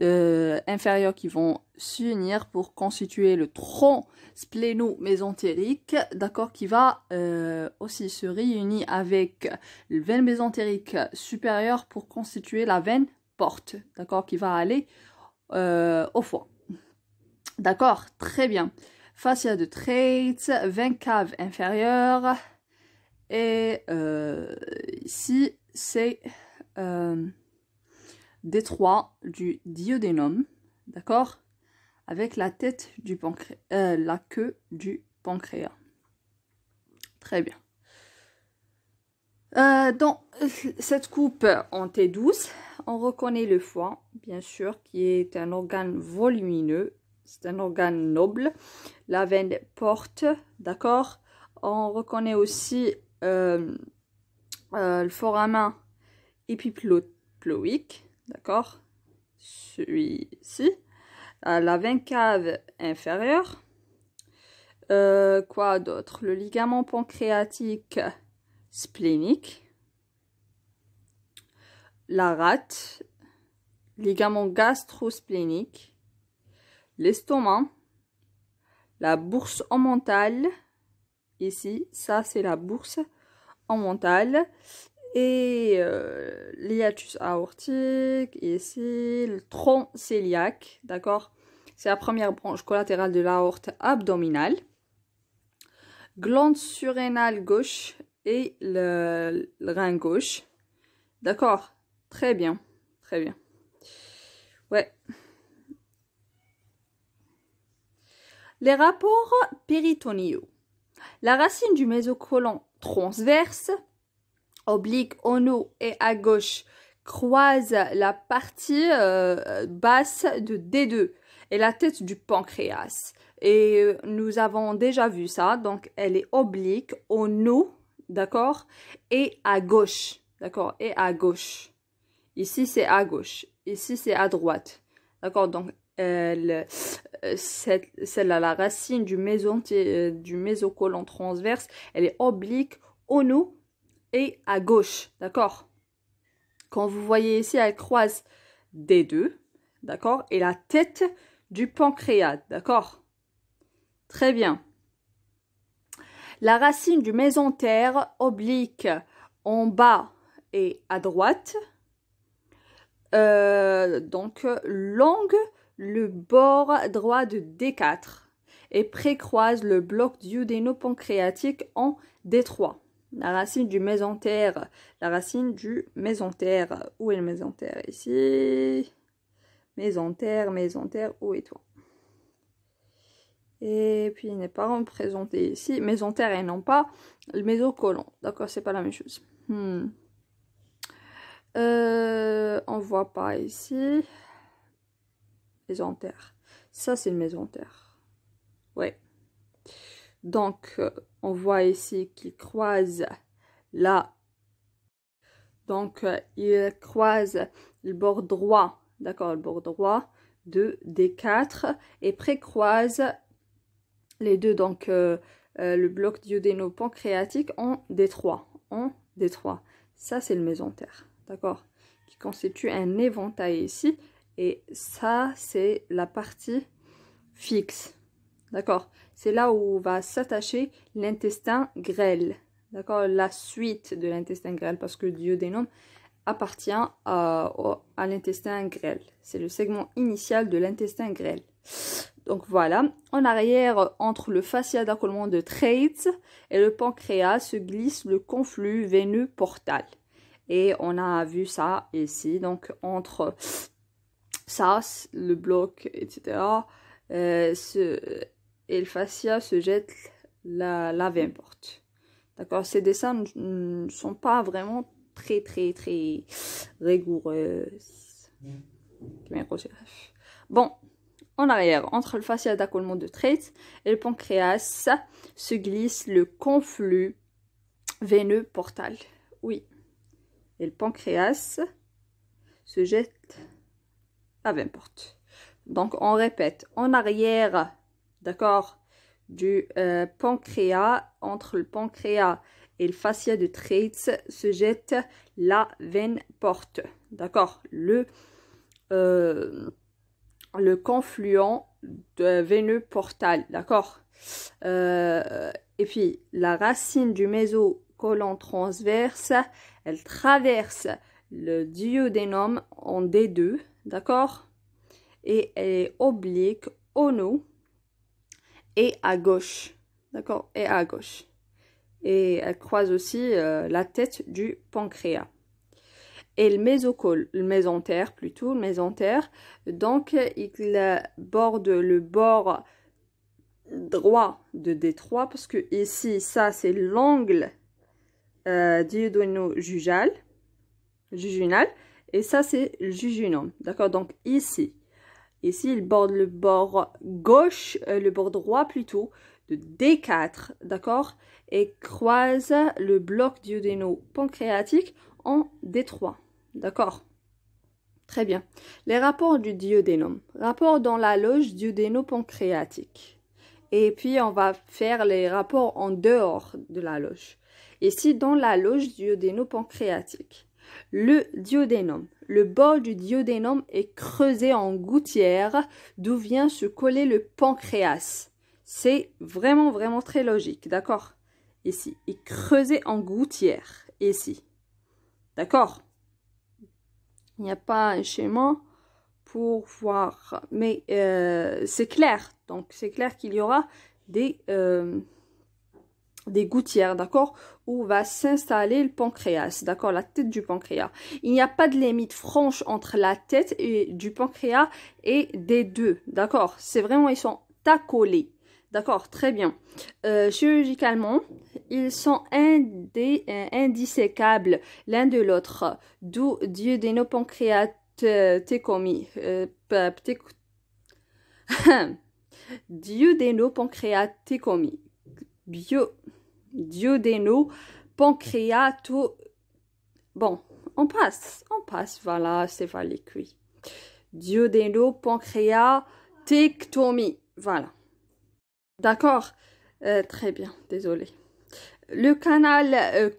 euh, inférieur qui vont s'unir pour constituer le tronc spléno-mésentérique, d'accord, qui va euh, aussi se réunir avec le veine mésentérique supérieur pour constituer la veine porte, d'accord, qui va aller euh, au foie. D'accord, très bien. Fascia de traits, veine cave inférieure, et euh, ici, c'est euh, détroit du diodenum, d'accord Avec la tête du pancréas, euh, la queue du pancréas. Très bien. Euh, dans cette coupe en T12, on reconnaît le foie, bien sûr, qui est un organe volumineux, c'est un organe noble. La veine porte, d'accord On reconnaît aussi euh, euh, le foramen épiploïque, d'accord Celui-ci. la veine cave inférieure. Euh, quoi d'autre Le ligament pancréatique splénique. La rate. Ligament gastro-splénique, L'estomac. La bourse omentale ici. Ça, c'est la bourse en mentale. Et liatus euh, l'hiatus aortique, ici, le tronc céliaque, d'accord C'est la première branche collatérale de l'aorte abdominale. Glande surrénale gauche et le, le rein gauche. D'accord Très bien, très bien. Ouais. Les rapports péritoniaux. La racine du mésocolon transverse, oblique au haut et à gauche, croise la partie euh, basse de D2 et la tête du pancréas. Et euh, nous avons déjà vu ça, donc elle est oblique au haut, d'accord, et à gauche, d'accord, et à gauche. Ici c'est à gauche, ici c'est à droite, d'accord, donc euh, celle-là, la racine du, euh, du mésocolon transverse, elle est oblique au nous et à gauche, d'accord Quand vous voyez ici, elle croise des deux, d'accord Et la tête du pancréas, d'accord Très bien. La racine du mésentère oblique en bas et à droite, euh, donc longue le bord droit de D4 et précroise le bloc duodéno-pancréatique en D3. La racine du mésentère, la racine du mésentère. Où est le mésentère Ici. Mésentère, mésentère, où est toi et puis il n'est pas représenté ici, mésentère et non pas le mésocolon. D'accord, c'est pas la même chose. Hmm. Euh, on voit pas ici maison Ça, c'est le maison terre. Ouais. Donc, euh, on voit ici qu'il croise là. Donc, euh, il croise le bord droit, d'accord, le bord droit de D4 et précroise les deux, donc euh, le bloc diodéno pancréatique en D3, en D3. Ça, c'est le mésentère, d'accord Qui constitue un éventail ici et ça, c'est la partie fixe. D'accord C'est là où va s'attacher l'intestin grêle. D'accord La suite de l'intestin grêle, parce que le dénomme appartient à, l'intestin grêle. C'est le segment initial de l'intestin grêle. Donc voilà, en arrière, entre le fascia d'accolement de Traits et le pancréas se glisse le conflux veineux portal. Et on a vu ça ici, donc entre sas, le bloc, etc., et le euh, fascia se jette la, la porte. D'accord Ces dessins ne sont pas vraiment très, très, très rigoureux. Bon, en arrière, entre le fascia d'accolement de traite et le pancréas, se glisse le conflux veineux portal. Oui. Et le pancréas se jette porte. Donc, on répète en arrière, d'accord, du euh, pancréas, entre le pancréas et le fascia de Treitz se jette la veine porte, d'accord, le, euh, le confluent de veineux portal, d'accord. Euh, et puis, la racine du mésocolon transverse, elle traverse le duodénum en D2, d'accord Et elle est oblique au nœud et à gauche, d'accord Et à gauche. Et elle croise aussi euh, la tête du pancréas. Et le mésocole, le mésentère plutôt, le mésentère, donc il borde le bord droit de D3 parce que ici, ça c'est l'angle euh, du jugal juginal. Et ça, c'est le jejunum. D'accord Donc ici, ici, il borde le bord gauche, euh, le bord droit plutôt, de D4, d'accord Et croise le bloc diodéno pancréatique en D3, d'accord Très bien. Les rapports du duodénum. Rapport dans la loge diodéno pancréatique Et puis, on va faire les rapports en dehors de la loge. Ici, dans la loge diodéno pancréatique le diodénum. Le bord du diodénum est creusé en gouttière d'où vient se coller le pancréas. C'est vraiment, vraiment très logique, d'accord Ici, est creusé en gouttière, ici. D'accord Il n'y a pas un schéma pour voir, mais euh, c'est clair. Donc, c'est clair qu'il y aura des... Euh, des gouttières, d'accord, où va s'installer le pancréas, d'accord, la tête du pancréas. Il n'y a pas de limite franche entre la tête du pancréas et des deux, d'accord. C'est vraiment, ils sont tacolés, d'accord, très bien. Euh, chirurgicalement, ils sont euh, indissécables l'un de l'autre, d'où Dieu des nos pancréas t'es commis. Euh, Dieu des nos pancréas Bio. Duodeno, pancréato. Bon, on passe, on passe, voilà, c'est valé cuit. Duodeno, pancréatectomie, voilà. D'accord euh, Très bien, désolé. Le canal euh,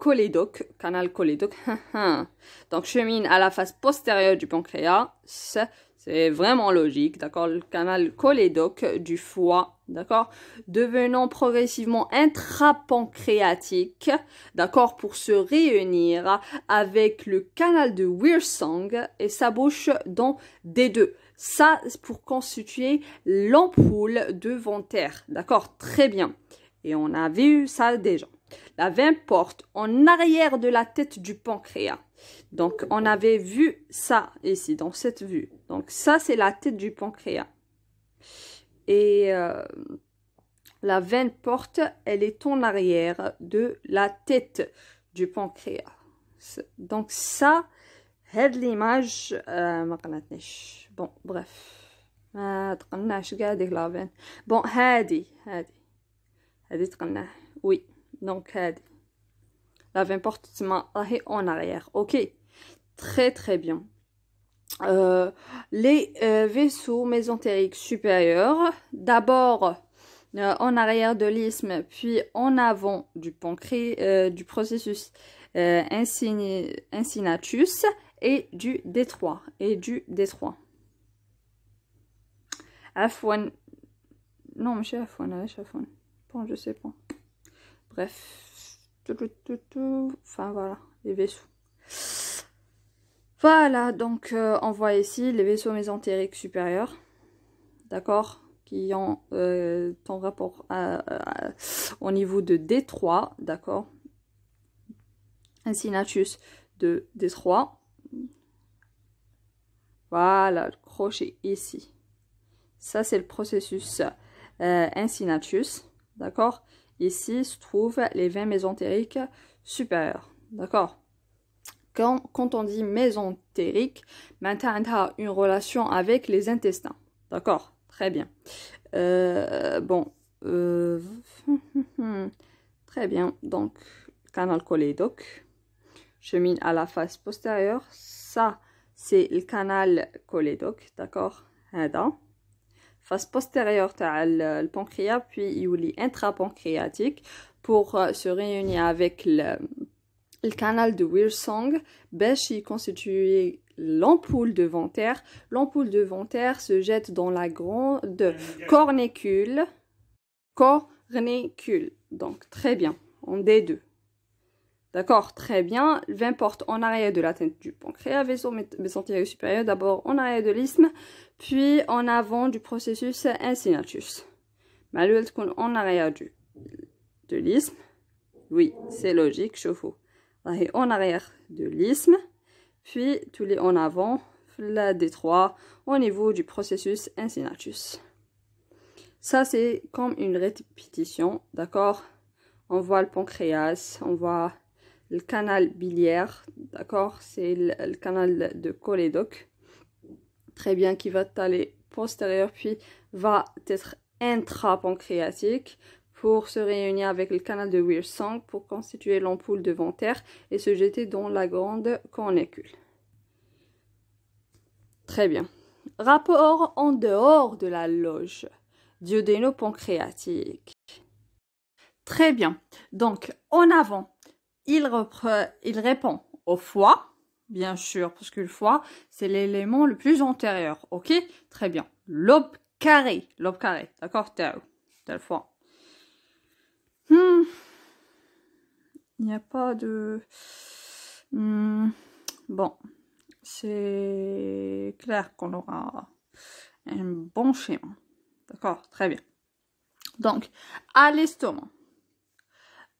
canal cholédoque, donc chemine à la face postérieure du pancréas, c'est vraiment logique, d'accord Le canal cholédoque du foie, d'accord Devenant progressivement intrapancréatique, d'accord Pour se réunir avec le canal de Wirsong et sa bouche dans D2. Ça, pour constituer l'ampoule de ventère, d'accord Très bien. Et on a vu ça déjà. La veine porte en arrière de la tête du pancréas. Donc, on avait vu ça ici, dans cette vue. Donc ça, c'est la tête du pancréas. Et euh, la veine porte, elle est en arrière de la tête du pancréas. Donc ça, c'est l'image. Euh, bon, bref. Ah, bon, c'est ça. Oui, donc hadi. La veine porte, c'est en arrière. Ok, très très bien. Euh, les euh, vaisseaux mésentériques supérieurs, d'abord euh, en arrière de l'isthme, puis en avant du pancré, du processus insinatus et du détroit. Et du détroit. Afouane. Non, mais c'est suis Afouane. Bon, je sais pas. Bref. Enfin voilà, les vaisseaux. Voilà, donc euh, on voit ici les vaisseaux mésentériques supérieurs, d'accord Qui ont euh, rapport au niveau de D3, d'accord Un de D3. Voilà, le crochet ici. Ça, c'est le processus euh, d'accord Ici se trouvent les vins mésentériques supérieurs, d'accord quand, on dit mésentérique, maintenant tu a une relation avec les intestins. D'accord Très bien. Euh, bon. Euh, très bien. Donc, canal cholédoque. Chemine à la face postérieure. Ça, c'est le canal cholédoque. D'accord face postérieure le pancréas puis il y a intrapancréatique pour euh, se réunir avec le le canal de Wilsong, beshi constitué l'ampoule de ventère. L'ampoule de ventère se jette dans la grande cornicule. Cornicule. Donc, très bien. On d deux. D'accord, très bien. 20 portes en arrière de la tête du pancréas, vaisseau mésentérique supérieur, d'abord en arrière de l'isthme, puis en avant du processus insinatus. Malheureusement, en arrière du, de l'isthme. Oui, c'est logique, chauffe en arrière de l'isthme, puis tous les en avant, la détroit au niveau du processus incinatus. Ça, c'est comme une répétition, d'accord On voit le pancréas, on voit le canal biliaire, d'accord C'est le, canal de cholédoque, très bien, qui va aller postérieur, puis va être intrapancréatique pour se réunir avec le canal de Wilson pour constituer l'ampoule de ventère et se jeter dans la grande cornicule. Très bien. Rapport en dehors de la loge. Diodéno pancréatique. Très bien. Donc, en avant, il, il répond au foie, bien sûr, parce que le foie, c'est l'élément le plus antérieur. Ok Très bien. Lobe carré. Lobe carré. D'accord Tel foie. Hmm. Il n'y a pas de... Hmm. Bon, c'est clair qu'on aura un bon schéma. D'accord, très bien. Donc, à l'estomac.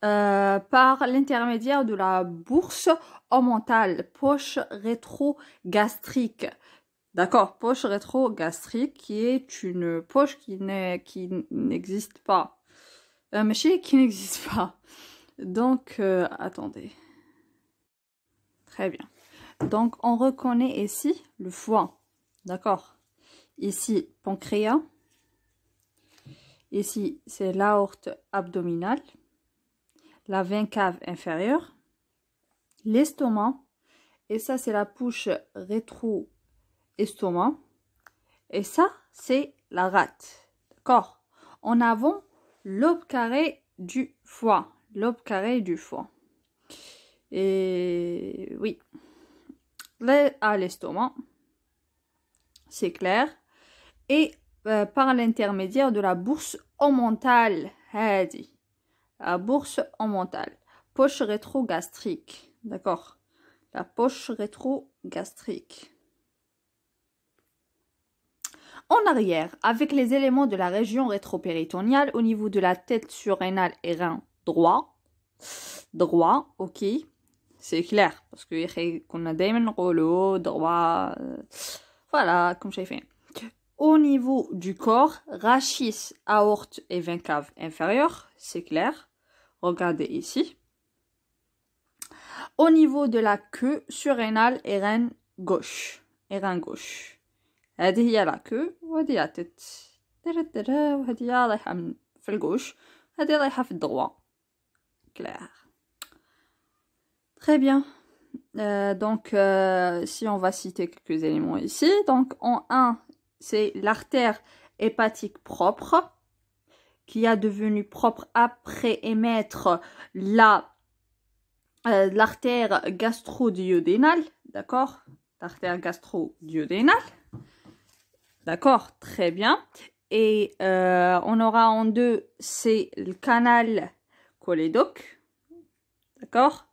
Euh, par l'intermédiaire de la bourse mentale poche rétro-gastrique. D'accord, poche rétro-gastrique qui est une poche qui n'existe pas un euh, mais qui n'existe pas. Donc, euh, attendez. Très bien. Donc, on reconnaît ici le foie. D'accord Ici, pancréas. Ici, c'est l'aorte abdominale. La veine cave inférieure. L'estomac. Et ça, c'est la pouche rétro-estomac. Et ça, c'est la rate. D'accord En avant, l'aube carrée du foie. L'aube carrée du foie. Et oui. à l'estomac, c'est clair. Et euh, par l'intermédiaire de la bourse omentale. Hadi. La bourse omentale. Poche rétrogastrique, D'accord La poche rétrogastrique. En arrière, avec les éléments de la région rétro-péritoniale, au niveau de la tête surrénale et rein droit. Droit, ok. C'est clair, parce que qu'on a des Rollo, droit. Euh, voilà, comme j'ai fait. Au niveau du corps, rachis, aorte et vingt cave inférieure, c'est clair. Regardez ici. Au niveau de la queue surrénale et rein gauche. rein gauche. هذه هي لاكو la tête. درا وهذه رايحة من في الكوش هذه في droite. Claire. Très bien. Euh, donc, euh, si on va citer quelques éléments ici. Donc, en 1, c'est l'artère hépatique propre qui a devenu propre après émettre la euh, l'artère gastro-duodénale, d'accord L'artère gastro-duodénale. D'accord, très bien. Et euh, on aura en deux, c'est le canal colédoc. D'accord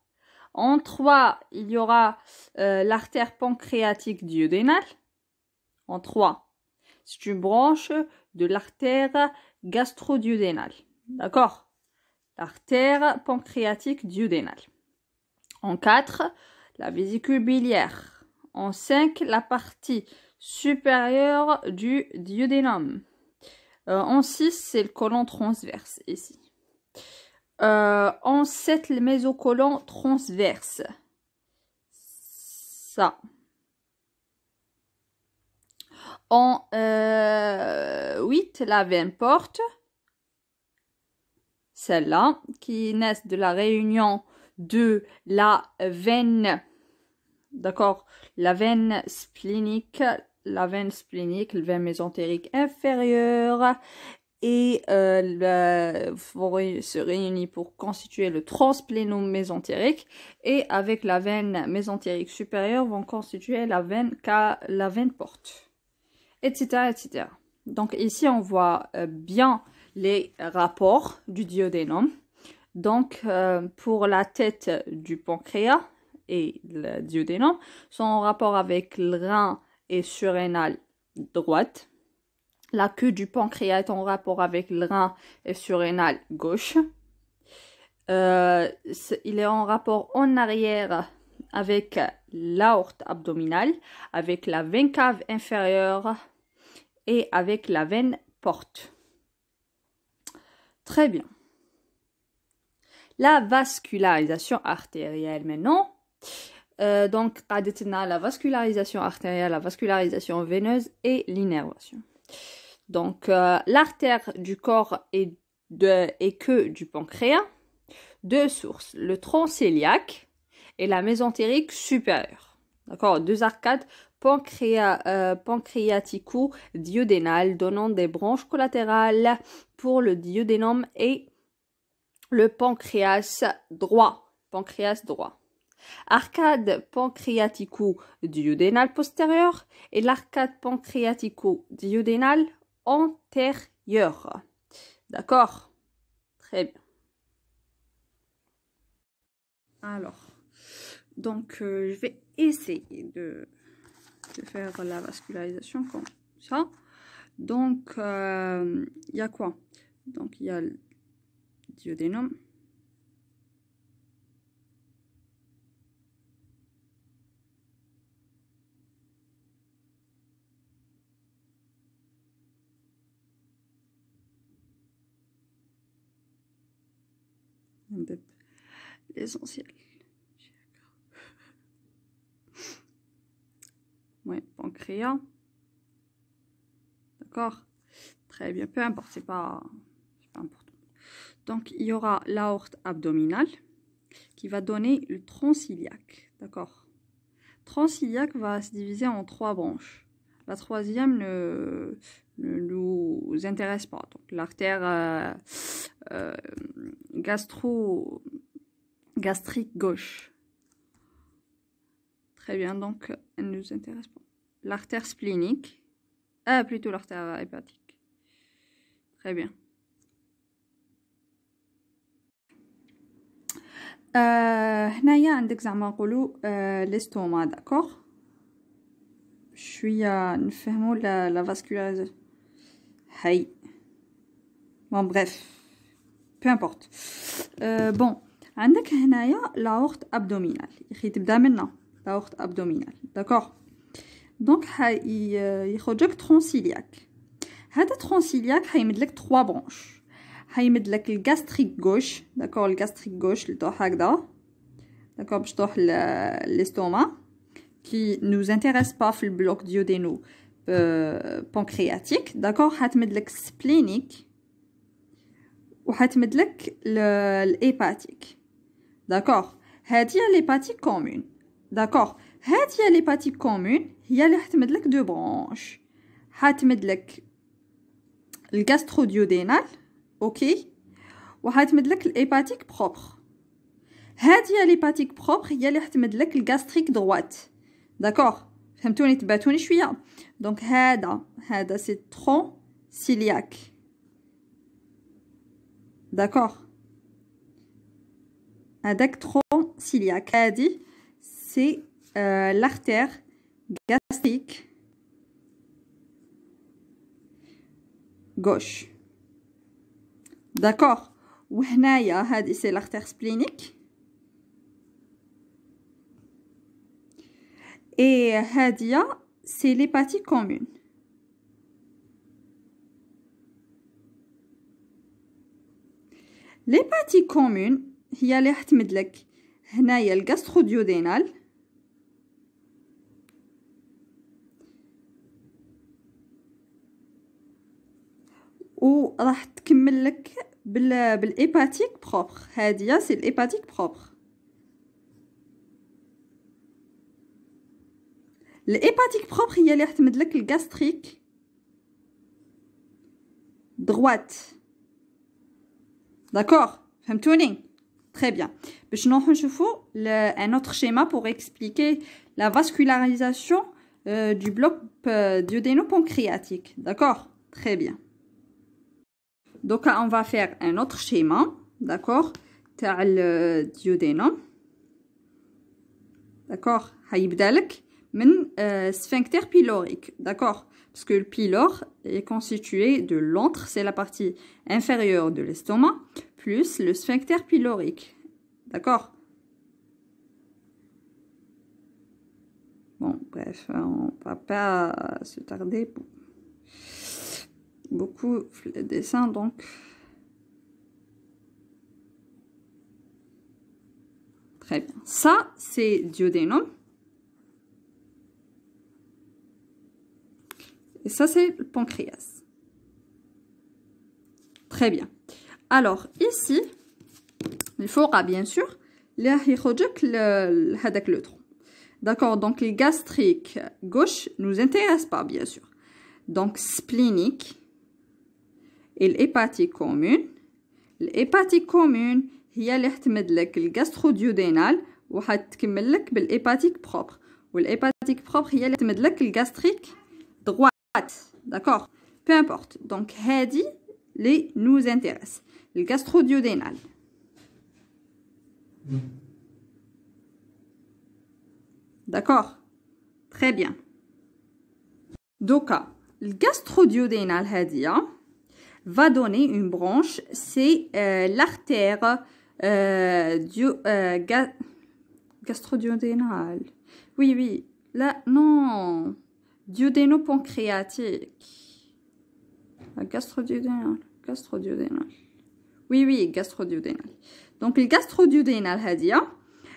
En trois, il y aura euh, l'artère pancréatique duodénale. En trois, c'est une branche de l'artère gastro-duodénale. D'accord L'artère pancréatique duodénale. En quatre, la vésicule biliaire. En cinq, la partie supérieur du des euh, en 6, c'est le colon transverse ici. Euh, en 7, le mésocolon transverse. Ça. En 8, euh, la veine porte. Celle-là, qui naît de la réunion de la veine, d'accord, la veine splénique la veine splénique, la veine mésentérique inférieure et euh, se réunit pour constituer le transplénum mésentérique et avec la veine mésentérique supérieure vont constituer la veine, la veine porte, etc., etc. Donc ici on voit euh, bien les rapports du diodénome. Donc euh, pour la tête du pancréas et le diodénome, sont en rapport avec le rein et surrénale droite. La queue du pancréas est en rapport avec le rein et surrénal gauche. Euh, il est en rapport en arrière avec l'aorte abdominale, avec la veine cave inférieure et avec la veine porte. Très bien. La vascularisation artérielle maintenant. Euh, donc, la vascularisation artérielle, la vascularisation veineuse et l'innervation. Donc, euh, l'artère du corps et, de, et que du pancréas, deux sources, le tronc cœliaque et la mésentérique supérieure. D'accord Deux arcades pancréa, euh, pancréatico-diodénales donnant des branches collatérales pour le duodénum et le pancréas droit. Pancréas droit arcade pancréatico diodénale postérieure et l'arcade pancréatico diodénale antérieure. D'accord Très bien. Alors, donc euh, je vais essayer de, faire la vascularisation comme ça. Donc, euh, il y a quoi Donc, il y a le duodénum essentiel Ouais, pancréas. D'accord Très bien, peu importe, c'est pas, pas important. Donc, il y aura l'aorte abdominale qui va donner le transiliaque. D'accord Transiliaque va se diviser en trois branches. La troisième ne, nous intéresse pas. Donc, l'artère euh, euh, gastro gastrique gauche. Très bien, donc elle ne nous intéresse pas. L'artère splénique. Ah, plutôt l'artère hépatique. Très bien. Euh, هنايا عندك زعما نقولوا l'estomac, d'accord Je suis à نفهموا la, la vascularisation هاي bon bref peu importe euh, bon عندك هنايا لاوغت ابدومينال يخي تبدا منها لاوغت ابدومينال داكوغ دونك يخرجك ترونسيلياك هذا ترونسيلياك حيمدلك 3 برونش حيمدلك الجاستريك غوش داكوغ الجاستريك غوش لتروح هكذا داكوغ باش تروح ليستوما كي نوز انتيريس با في البلوك ديو ديودينو بانكرياتيك داكوغ حتمدلك سبلينيك وحتمدلك الاباتيك D'accord. C'est l'hépatique commune. D'accord. C'est l'hépatique commune. Il y a deux branches. Il y a le gastro-diodénal. Ok. Et il y a l'hépatique propre. Il y a l'hépatique propre. Il y a le gastrique droite. D'accord. Donc, c'est le tronc ciliaque. D'accord dactro c'est euh, l'artère gastrique gauche d'accord Et naya? c'est l'artère splénique et hadia, euh, ah, c'est l'hépatique commune l'hépatique commune هي اللي حتمد لك هنايا الجاستروديودينال وراح تكمل لك بال بالايباتيك بروبر هادي سي الايباتيك بروبر الايباتيك بروبر هي اللي حتمد لك الغاستريك دروات داكور فهمتوني Très bien. un autre schéma pour expliquer la vascularisation euh, du bloc euh, duodéno-pancréatique. D'accord Très bien. Donc, ah, on va faire un autre schéma. D'accord le duodénum. D'accord هيبدا لك euh, sphincter pylorique d'accord parce que le pylore est constitué de l'antre c'est la partie inférieure de l'estomac plus le sphincter pylorique. D'accord Bon, bref, hein, on va pas se tarder beaucoup de dessins, donc... Très bien. Ça, c'est duodénum. Et ça, c'est le pancréas. Très bien. Alors, ici, il faudra bien sûr le tronc. D'accord Donc, les gastriques gauche ne nous intéresse pas, bien sûr. Donc, splénique et l'hépatique commune. L'hépatique commune, il y a le gastro-duodénal ou hépatique propre. Ou l'hépatique propre, il y a le gastrique droite. D'accord Peu importe. Donc, Hadi, nous le le الجاستروديودينال D'accord Très bien. Donc, le gastrodiodenal va donner une branche, c'est euh, l'artère euh, du euh, Oui, oui. Là, non. Duodéno-pancréatique gastro diodénal oui oui gastro donc le gastro diodénal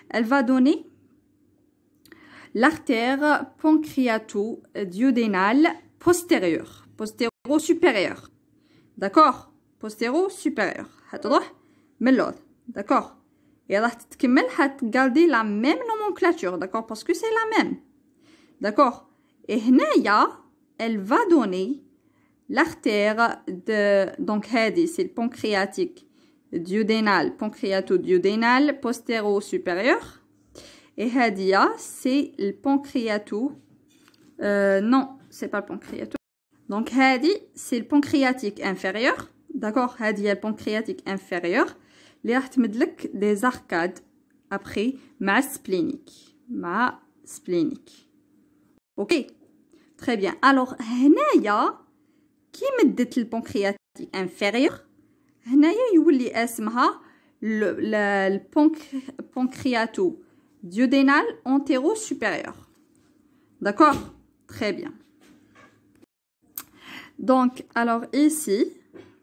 elle va donner l'artère pancréato-duodénale postérieure postéro-supérieure d'accord postéro-supérieure d'accord et elle va garder la même nomenclature d'accord parce que c'est la même d'accord et elle va donner l'artère de donc c'est le pancréatique duodénal, pancréato diodénal postéro-supérieur. Et Hadia, c'est le pancréato. Euh, non, c'est pas le pancréato. Donc Hadi, c'est le pancréatique inférieur. D'accord Hadi est le pancréatique inférieur. Les des arcades après ma splénique. Ma splénique. Ok Très bien. Alors, Hanaya, qui dit le pancréatique inférieur هنايا يولي le البنكرياتو duodénal antéro-supérieur. D'accord Très bien. Donc, alors ici,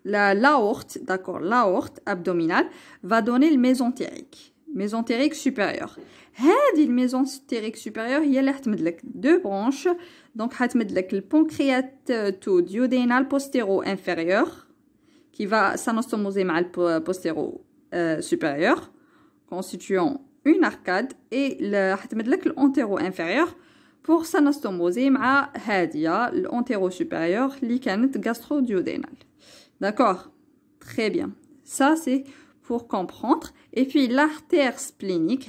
l'aorte, la, d'accord, l'aorte abdominale va donner le mésentérique, mésentérique supérieur. La il maison stérique supérieure y a de deux branches donc l'artémide de l'épand créateur duodénal postéro inférieur qui va s'anastomoser mal postéro supérieur constituant une arcade et l'artémide de antéro inférieur pour s'anastomoser mal hedia antéro supérieur gastro gastroduodénale d'accord très bien ça c'est pour comprendre et puis l'artère splénique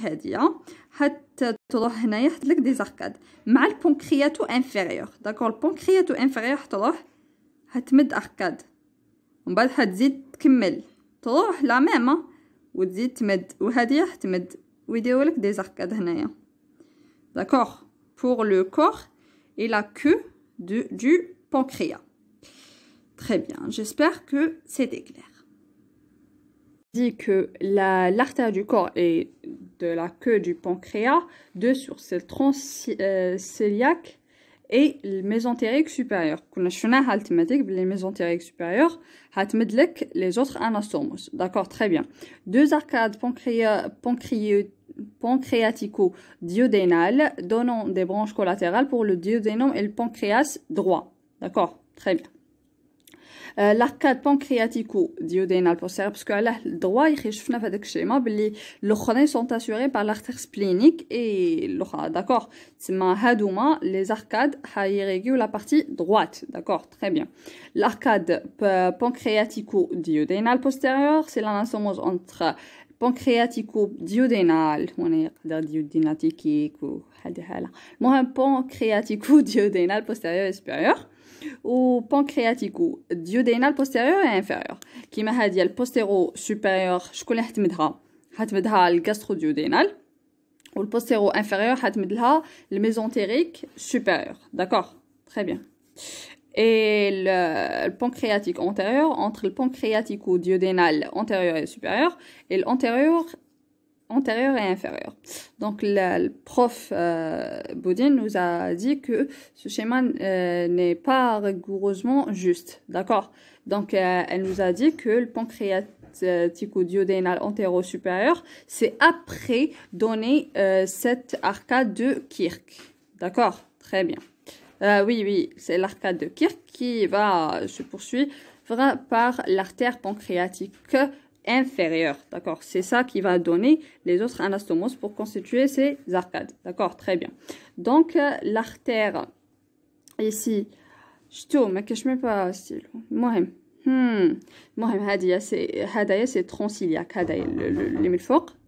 حتى تروح هنايا يحط دي زاركاد مع البونكرياتو انفيريور داكور البونكرياتو انفيريور تروح هتمد اركاد ومن بعد حتزيد تكمل تروح لا ميم وتزيد تمد وهادي راح تمد ويديروا لك دي زاركاد هنايا داكور بور لو كور اي لا كو دو دو pancréas. Très bien, j'espère que c'était clair. dit que l'artère du corps et de la queue du pancréas, deux sur le transcéliaque euh, et le mésentérique supérieur. les mésentériques supérieurs, les autres anastomos. D'accord, très bien. Deux arcades pancréatico-diodénales donnant des branches collatérales pour le diodénum et le pancréas droit. D'accord, très bien l'arcade pancréatico diodénal postérieure, parce que là droit il est fait schéma les sont assurées par l'artère splénique et l'ochre d'accord c'est ma hadouma les arcades régulent la partie droite d'accord très bien l'arcade pancréatico diodénal postérieure, c'est la entre pancréatico diodénal on est diodénatique ou diodénal postérieur et supérieur au pancréatique ou duodénal postérieur et inférieur. Qui m'a dit le postéro supérieur, je connais le gastro-duodénal. Ou le postéro inférieur, le mésentérique supérieur. D'accord Très bien. Et le, pancréatique antérieur, entre le pancréatique duodénal antérieur et supérieur, et l'antérieur antérieure et inférieure. Donc le prof euh, Boudin nous a dit que ce schéma euh, n'est pas rigoureusement juste, d'accord Donc euh, elle nous a dit que le pancréatico-duodénal antéro-supérieur, c'est après donner euh, cette arcade de Kirk, d'accord Très bien. oui, oui, c'est l'arcade de Kirk qui va se poursuivre par l'artère pancréatique inférieur. D'accord C'est ça qui va donner les autres anastomoses pour constituer ces arcades. D'accord Très bien. Donc, euh, l'artère ici, je ما mais je ne mets المهم المهم هاديا c'est C'est c'est C'est هدايا اللي le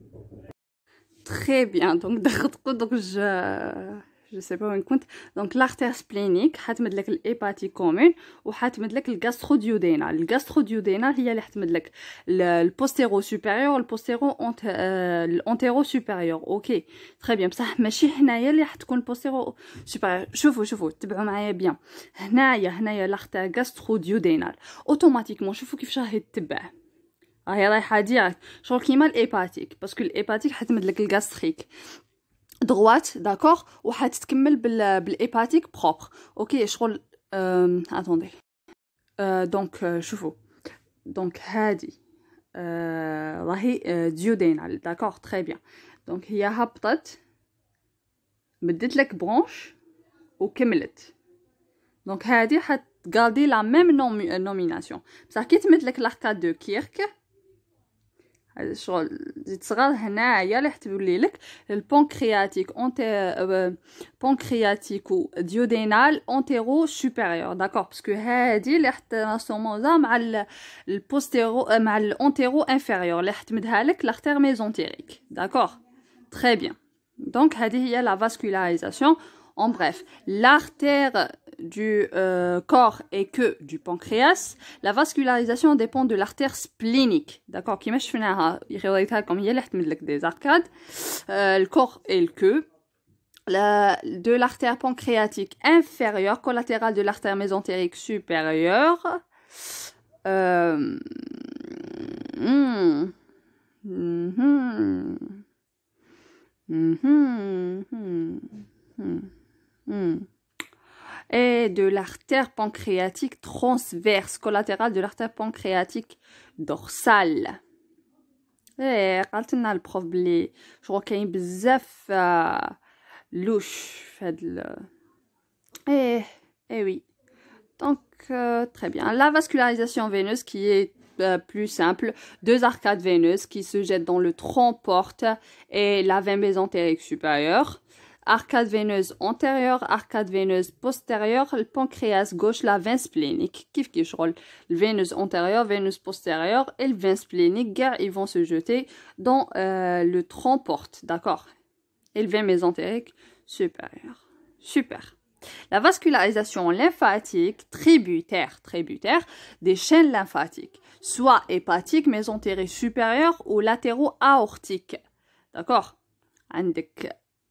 Très bien, donc, donc je... جو سي با وين كنت دونك لارتير سبلينيك حتمد لك الايباتي كومون وحتمد لك الجاستروديودينال الجاستروديودينال هي اللي حتمد لك البوستيرو سوبيريور البوستيرو آه، الانتيرو سوبيريور اوكي تري بيان بصح ماشي هنايا اللي حتكون البوستيرو سوبيريور شوفوا شوفوا تبعوا معايا بيان هنايا هنايا لارتير جاستروديودينال اوتوماتيكمون شوفوا كيفاش راهي آه، تتبع راهي رايحه ديريكت شغل كيما الايباتيك باسكو الايباتيك حتمد لك الجاستريك Droite, d'accord, ou à te kimel bel hépatique propre. Ok, je roule. Euh, attendez. Euh, donc, je euh, vous. Donc, Hadi, Rahi, diodénal, d'accord, très bien. Donc, il y a Hapot, Mdit lek branche, ou Kimelet. Donc, Hadi, a gardé la même nomination. Ça, qui te met l'arcade de Kirk. C'est-à-dire le pancréatique ou le diodénal ont des D'accord Parce que ça, on va l'instaurer avec les roues inférieures. On va l'instaurer avec l'artère mésenterique. D'accord Très bien. Donc, y c'est la vascularisation. En bref, l'artère du euh, corps et queue du pancréas, la vascularisation dépend de l'artère splénique, d'accord, qui hein. comme des arcades, euh, le corps et le queue, de l'artère pancréatique inférieure, collatérale de l'artère mésentérique supérieure, euh, hmm. Hmm. Hmm. Hmm. Et de l'artère pancréatique transverse, collatérale de l'artère pancréatique dorsale. Et eh, quand le problème, je crois qu'il y a bzaf euh, louche. Et, eh, eh oui. Donc, euh, très bien. La vascularisation veineuse qui est euh, plus simple, deux arcades veineuses qui se jettent dans le tronc porte et la veine mésentérique supérieure arcade veineuse antérieure, arcade veineuse postérieure, le pancréas gauche, la veine splénique. Kif qui Le veineuse antérieure, veineuse postérieure et le veine splénique, ils vont se jeter dans euh, le le porte d'accord Et le veine mésentérique supérieur. Super. La vascularisation lymphatique tributaire, tributaire des chaînes lymphatiques, soit hépatique, mésentérique supérieure ou latéraux aortique. D'accord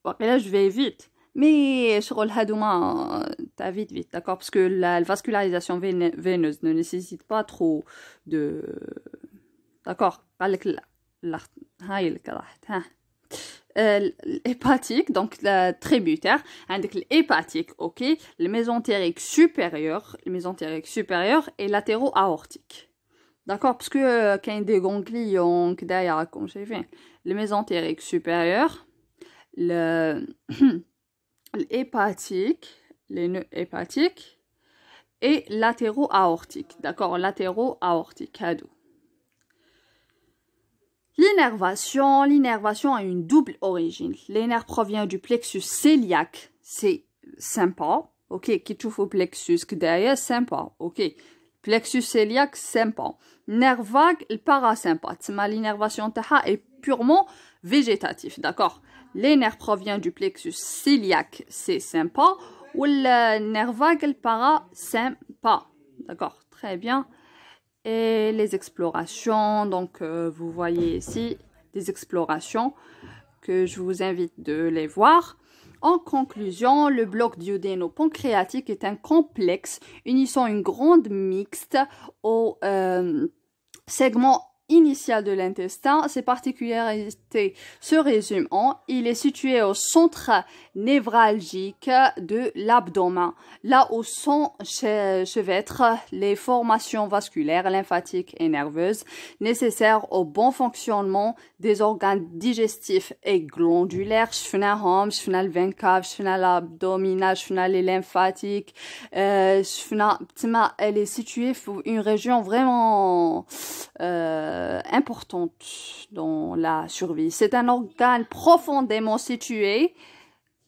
باقي là je vais vite mais شغل هادو ما t'as vite vite d'accord parce que la, vascularisation veineuse ne nécessite pas trop de d'accord قالك هاي اللي راحت ها l'hépatique, donc la tributaire, avec l'hépatique, ok, le mésentérique supérieur, le mésentérique supérieur et latéro-aortique. D'accord Parce que euh, quand il y a des ganglions, comme j'ai vu, le mésentérique supérieur, L'hépatique, les nœuds hépatiques et latéro-aortique. D'accord Latéro-aortique, L'innervation, l'innervation a une double origine. Les nerfs provient du plexus celiac. c'est sympa, ok, qui trouve au plexus, que derrière, sympa, ok. Plexus cœliaque, sympa. Nerf vague, le parasympathe. L'innervation est purement végétative, d'accord les nerfs proviennent du plexus ciliaque, c'est sympa, ou le nerf vague, para, sympa. D'accord, très bien. Et les explorations, donc euh, vous voyez ici des explorations que je vous invite de les voir. En conclusion, le bloc duodéno-pancréatique est un complexe unissant une grande mixte au segments... Euh, segment initiale de l'intestin. Ses particularités se résument en il est situé au centre névralgique de l'abdomen, là où chevêtres les formations vasculaires, lymphatiques et nerveuses nécessaires au bon fonctionnement des organes digestifs et glandulaires, schwanarum, schwanal venkav, abdominal, un lymphatique, euh, elle est située dans une région vraiment euh, euh, importante dans la survie. C'est un organe profondément situé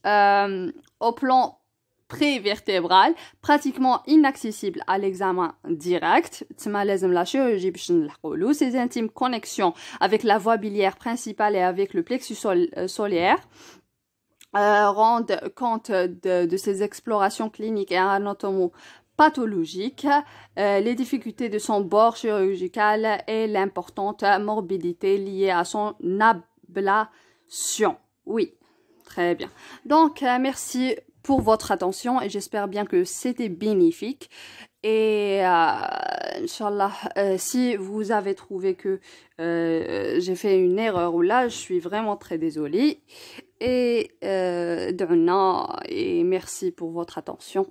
euh, au plan prévertébral, pratiquement inaccessible à l'examen direct. La ses intimes connexions avec la voie biliaire principale et avec le plexus euh, solaire rendent compte de, de, ces explorations cliniques et anatomiques pathologique, euh, les difficultés de son bord chirurgical et l'importante morbidité liée à son ablation. Oui, très bien. Donc, euh, merci pour votre attention et j'espère bien que c'était bénéfique. Et euh, euh si vous avez trouvé que j'ai fait une erreur ou là, je suis vraiment très désolée. Et euh, et merci pour votre attention.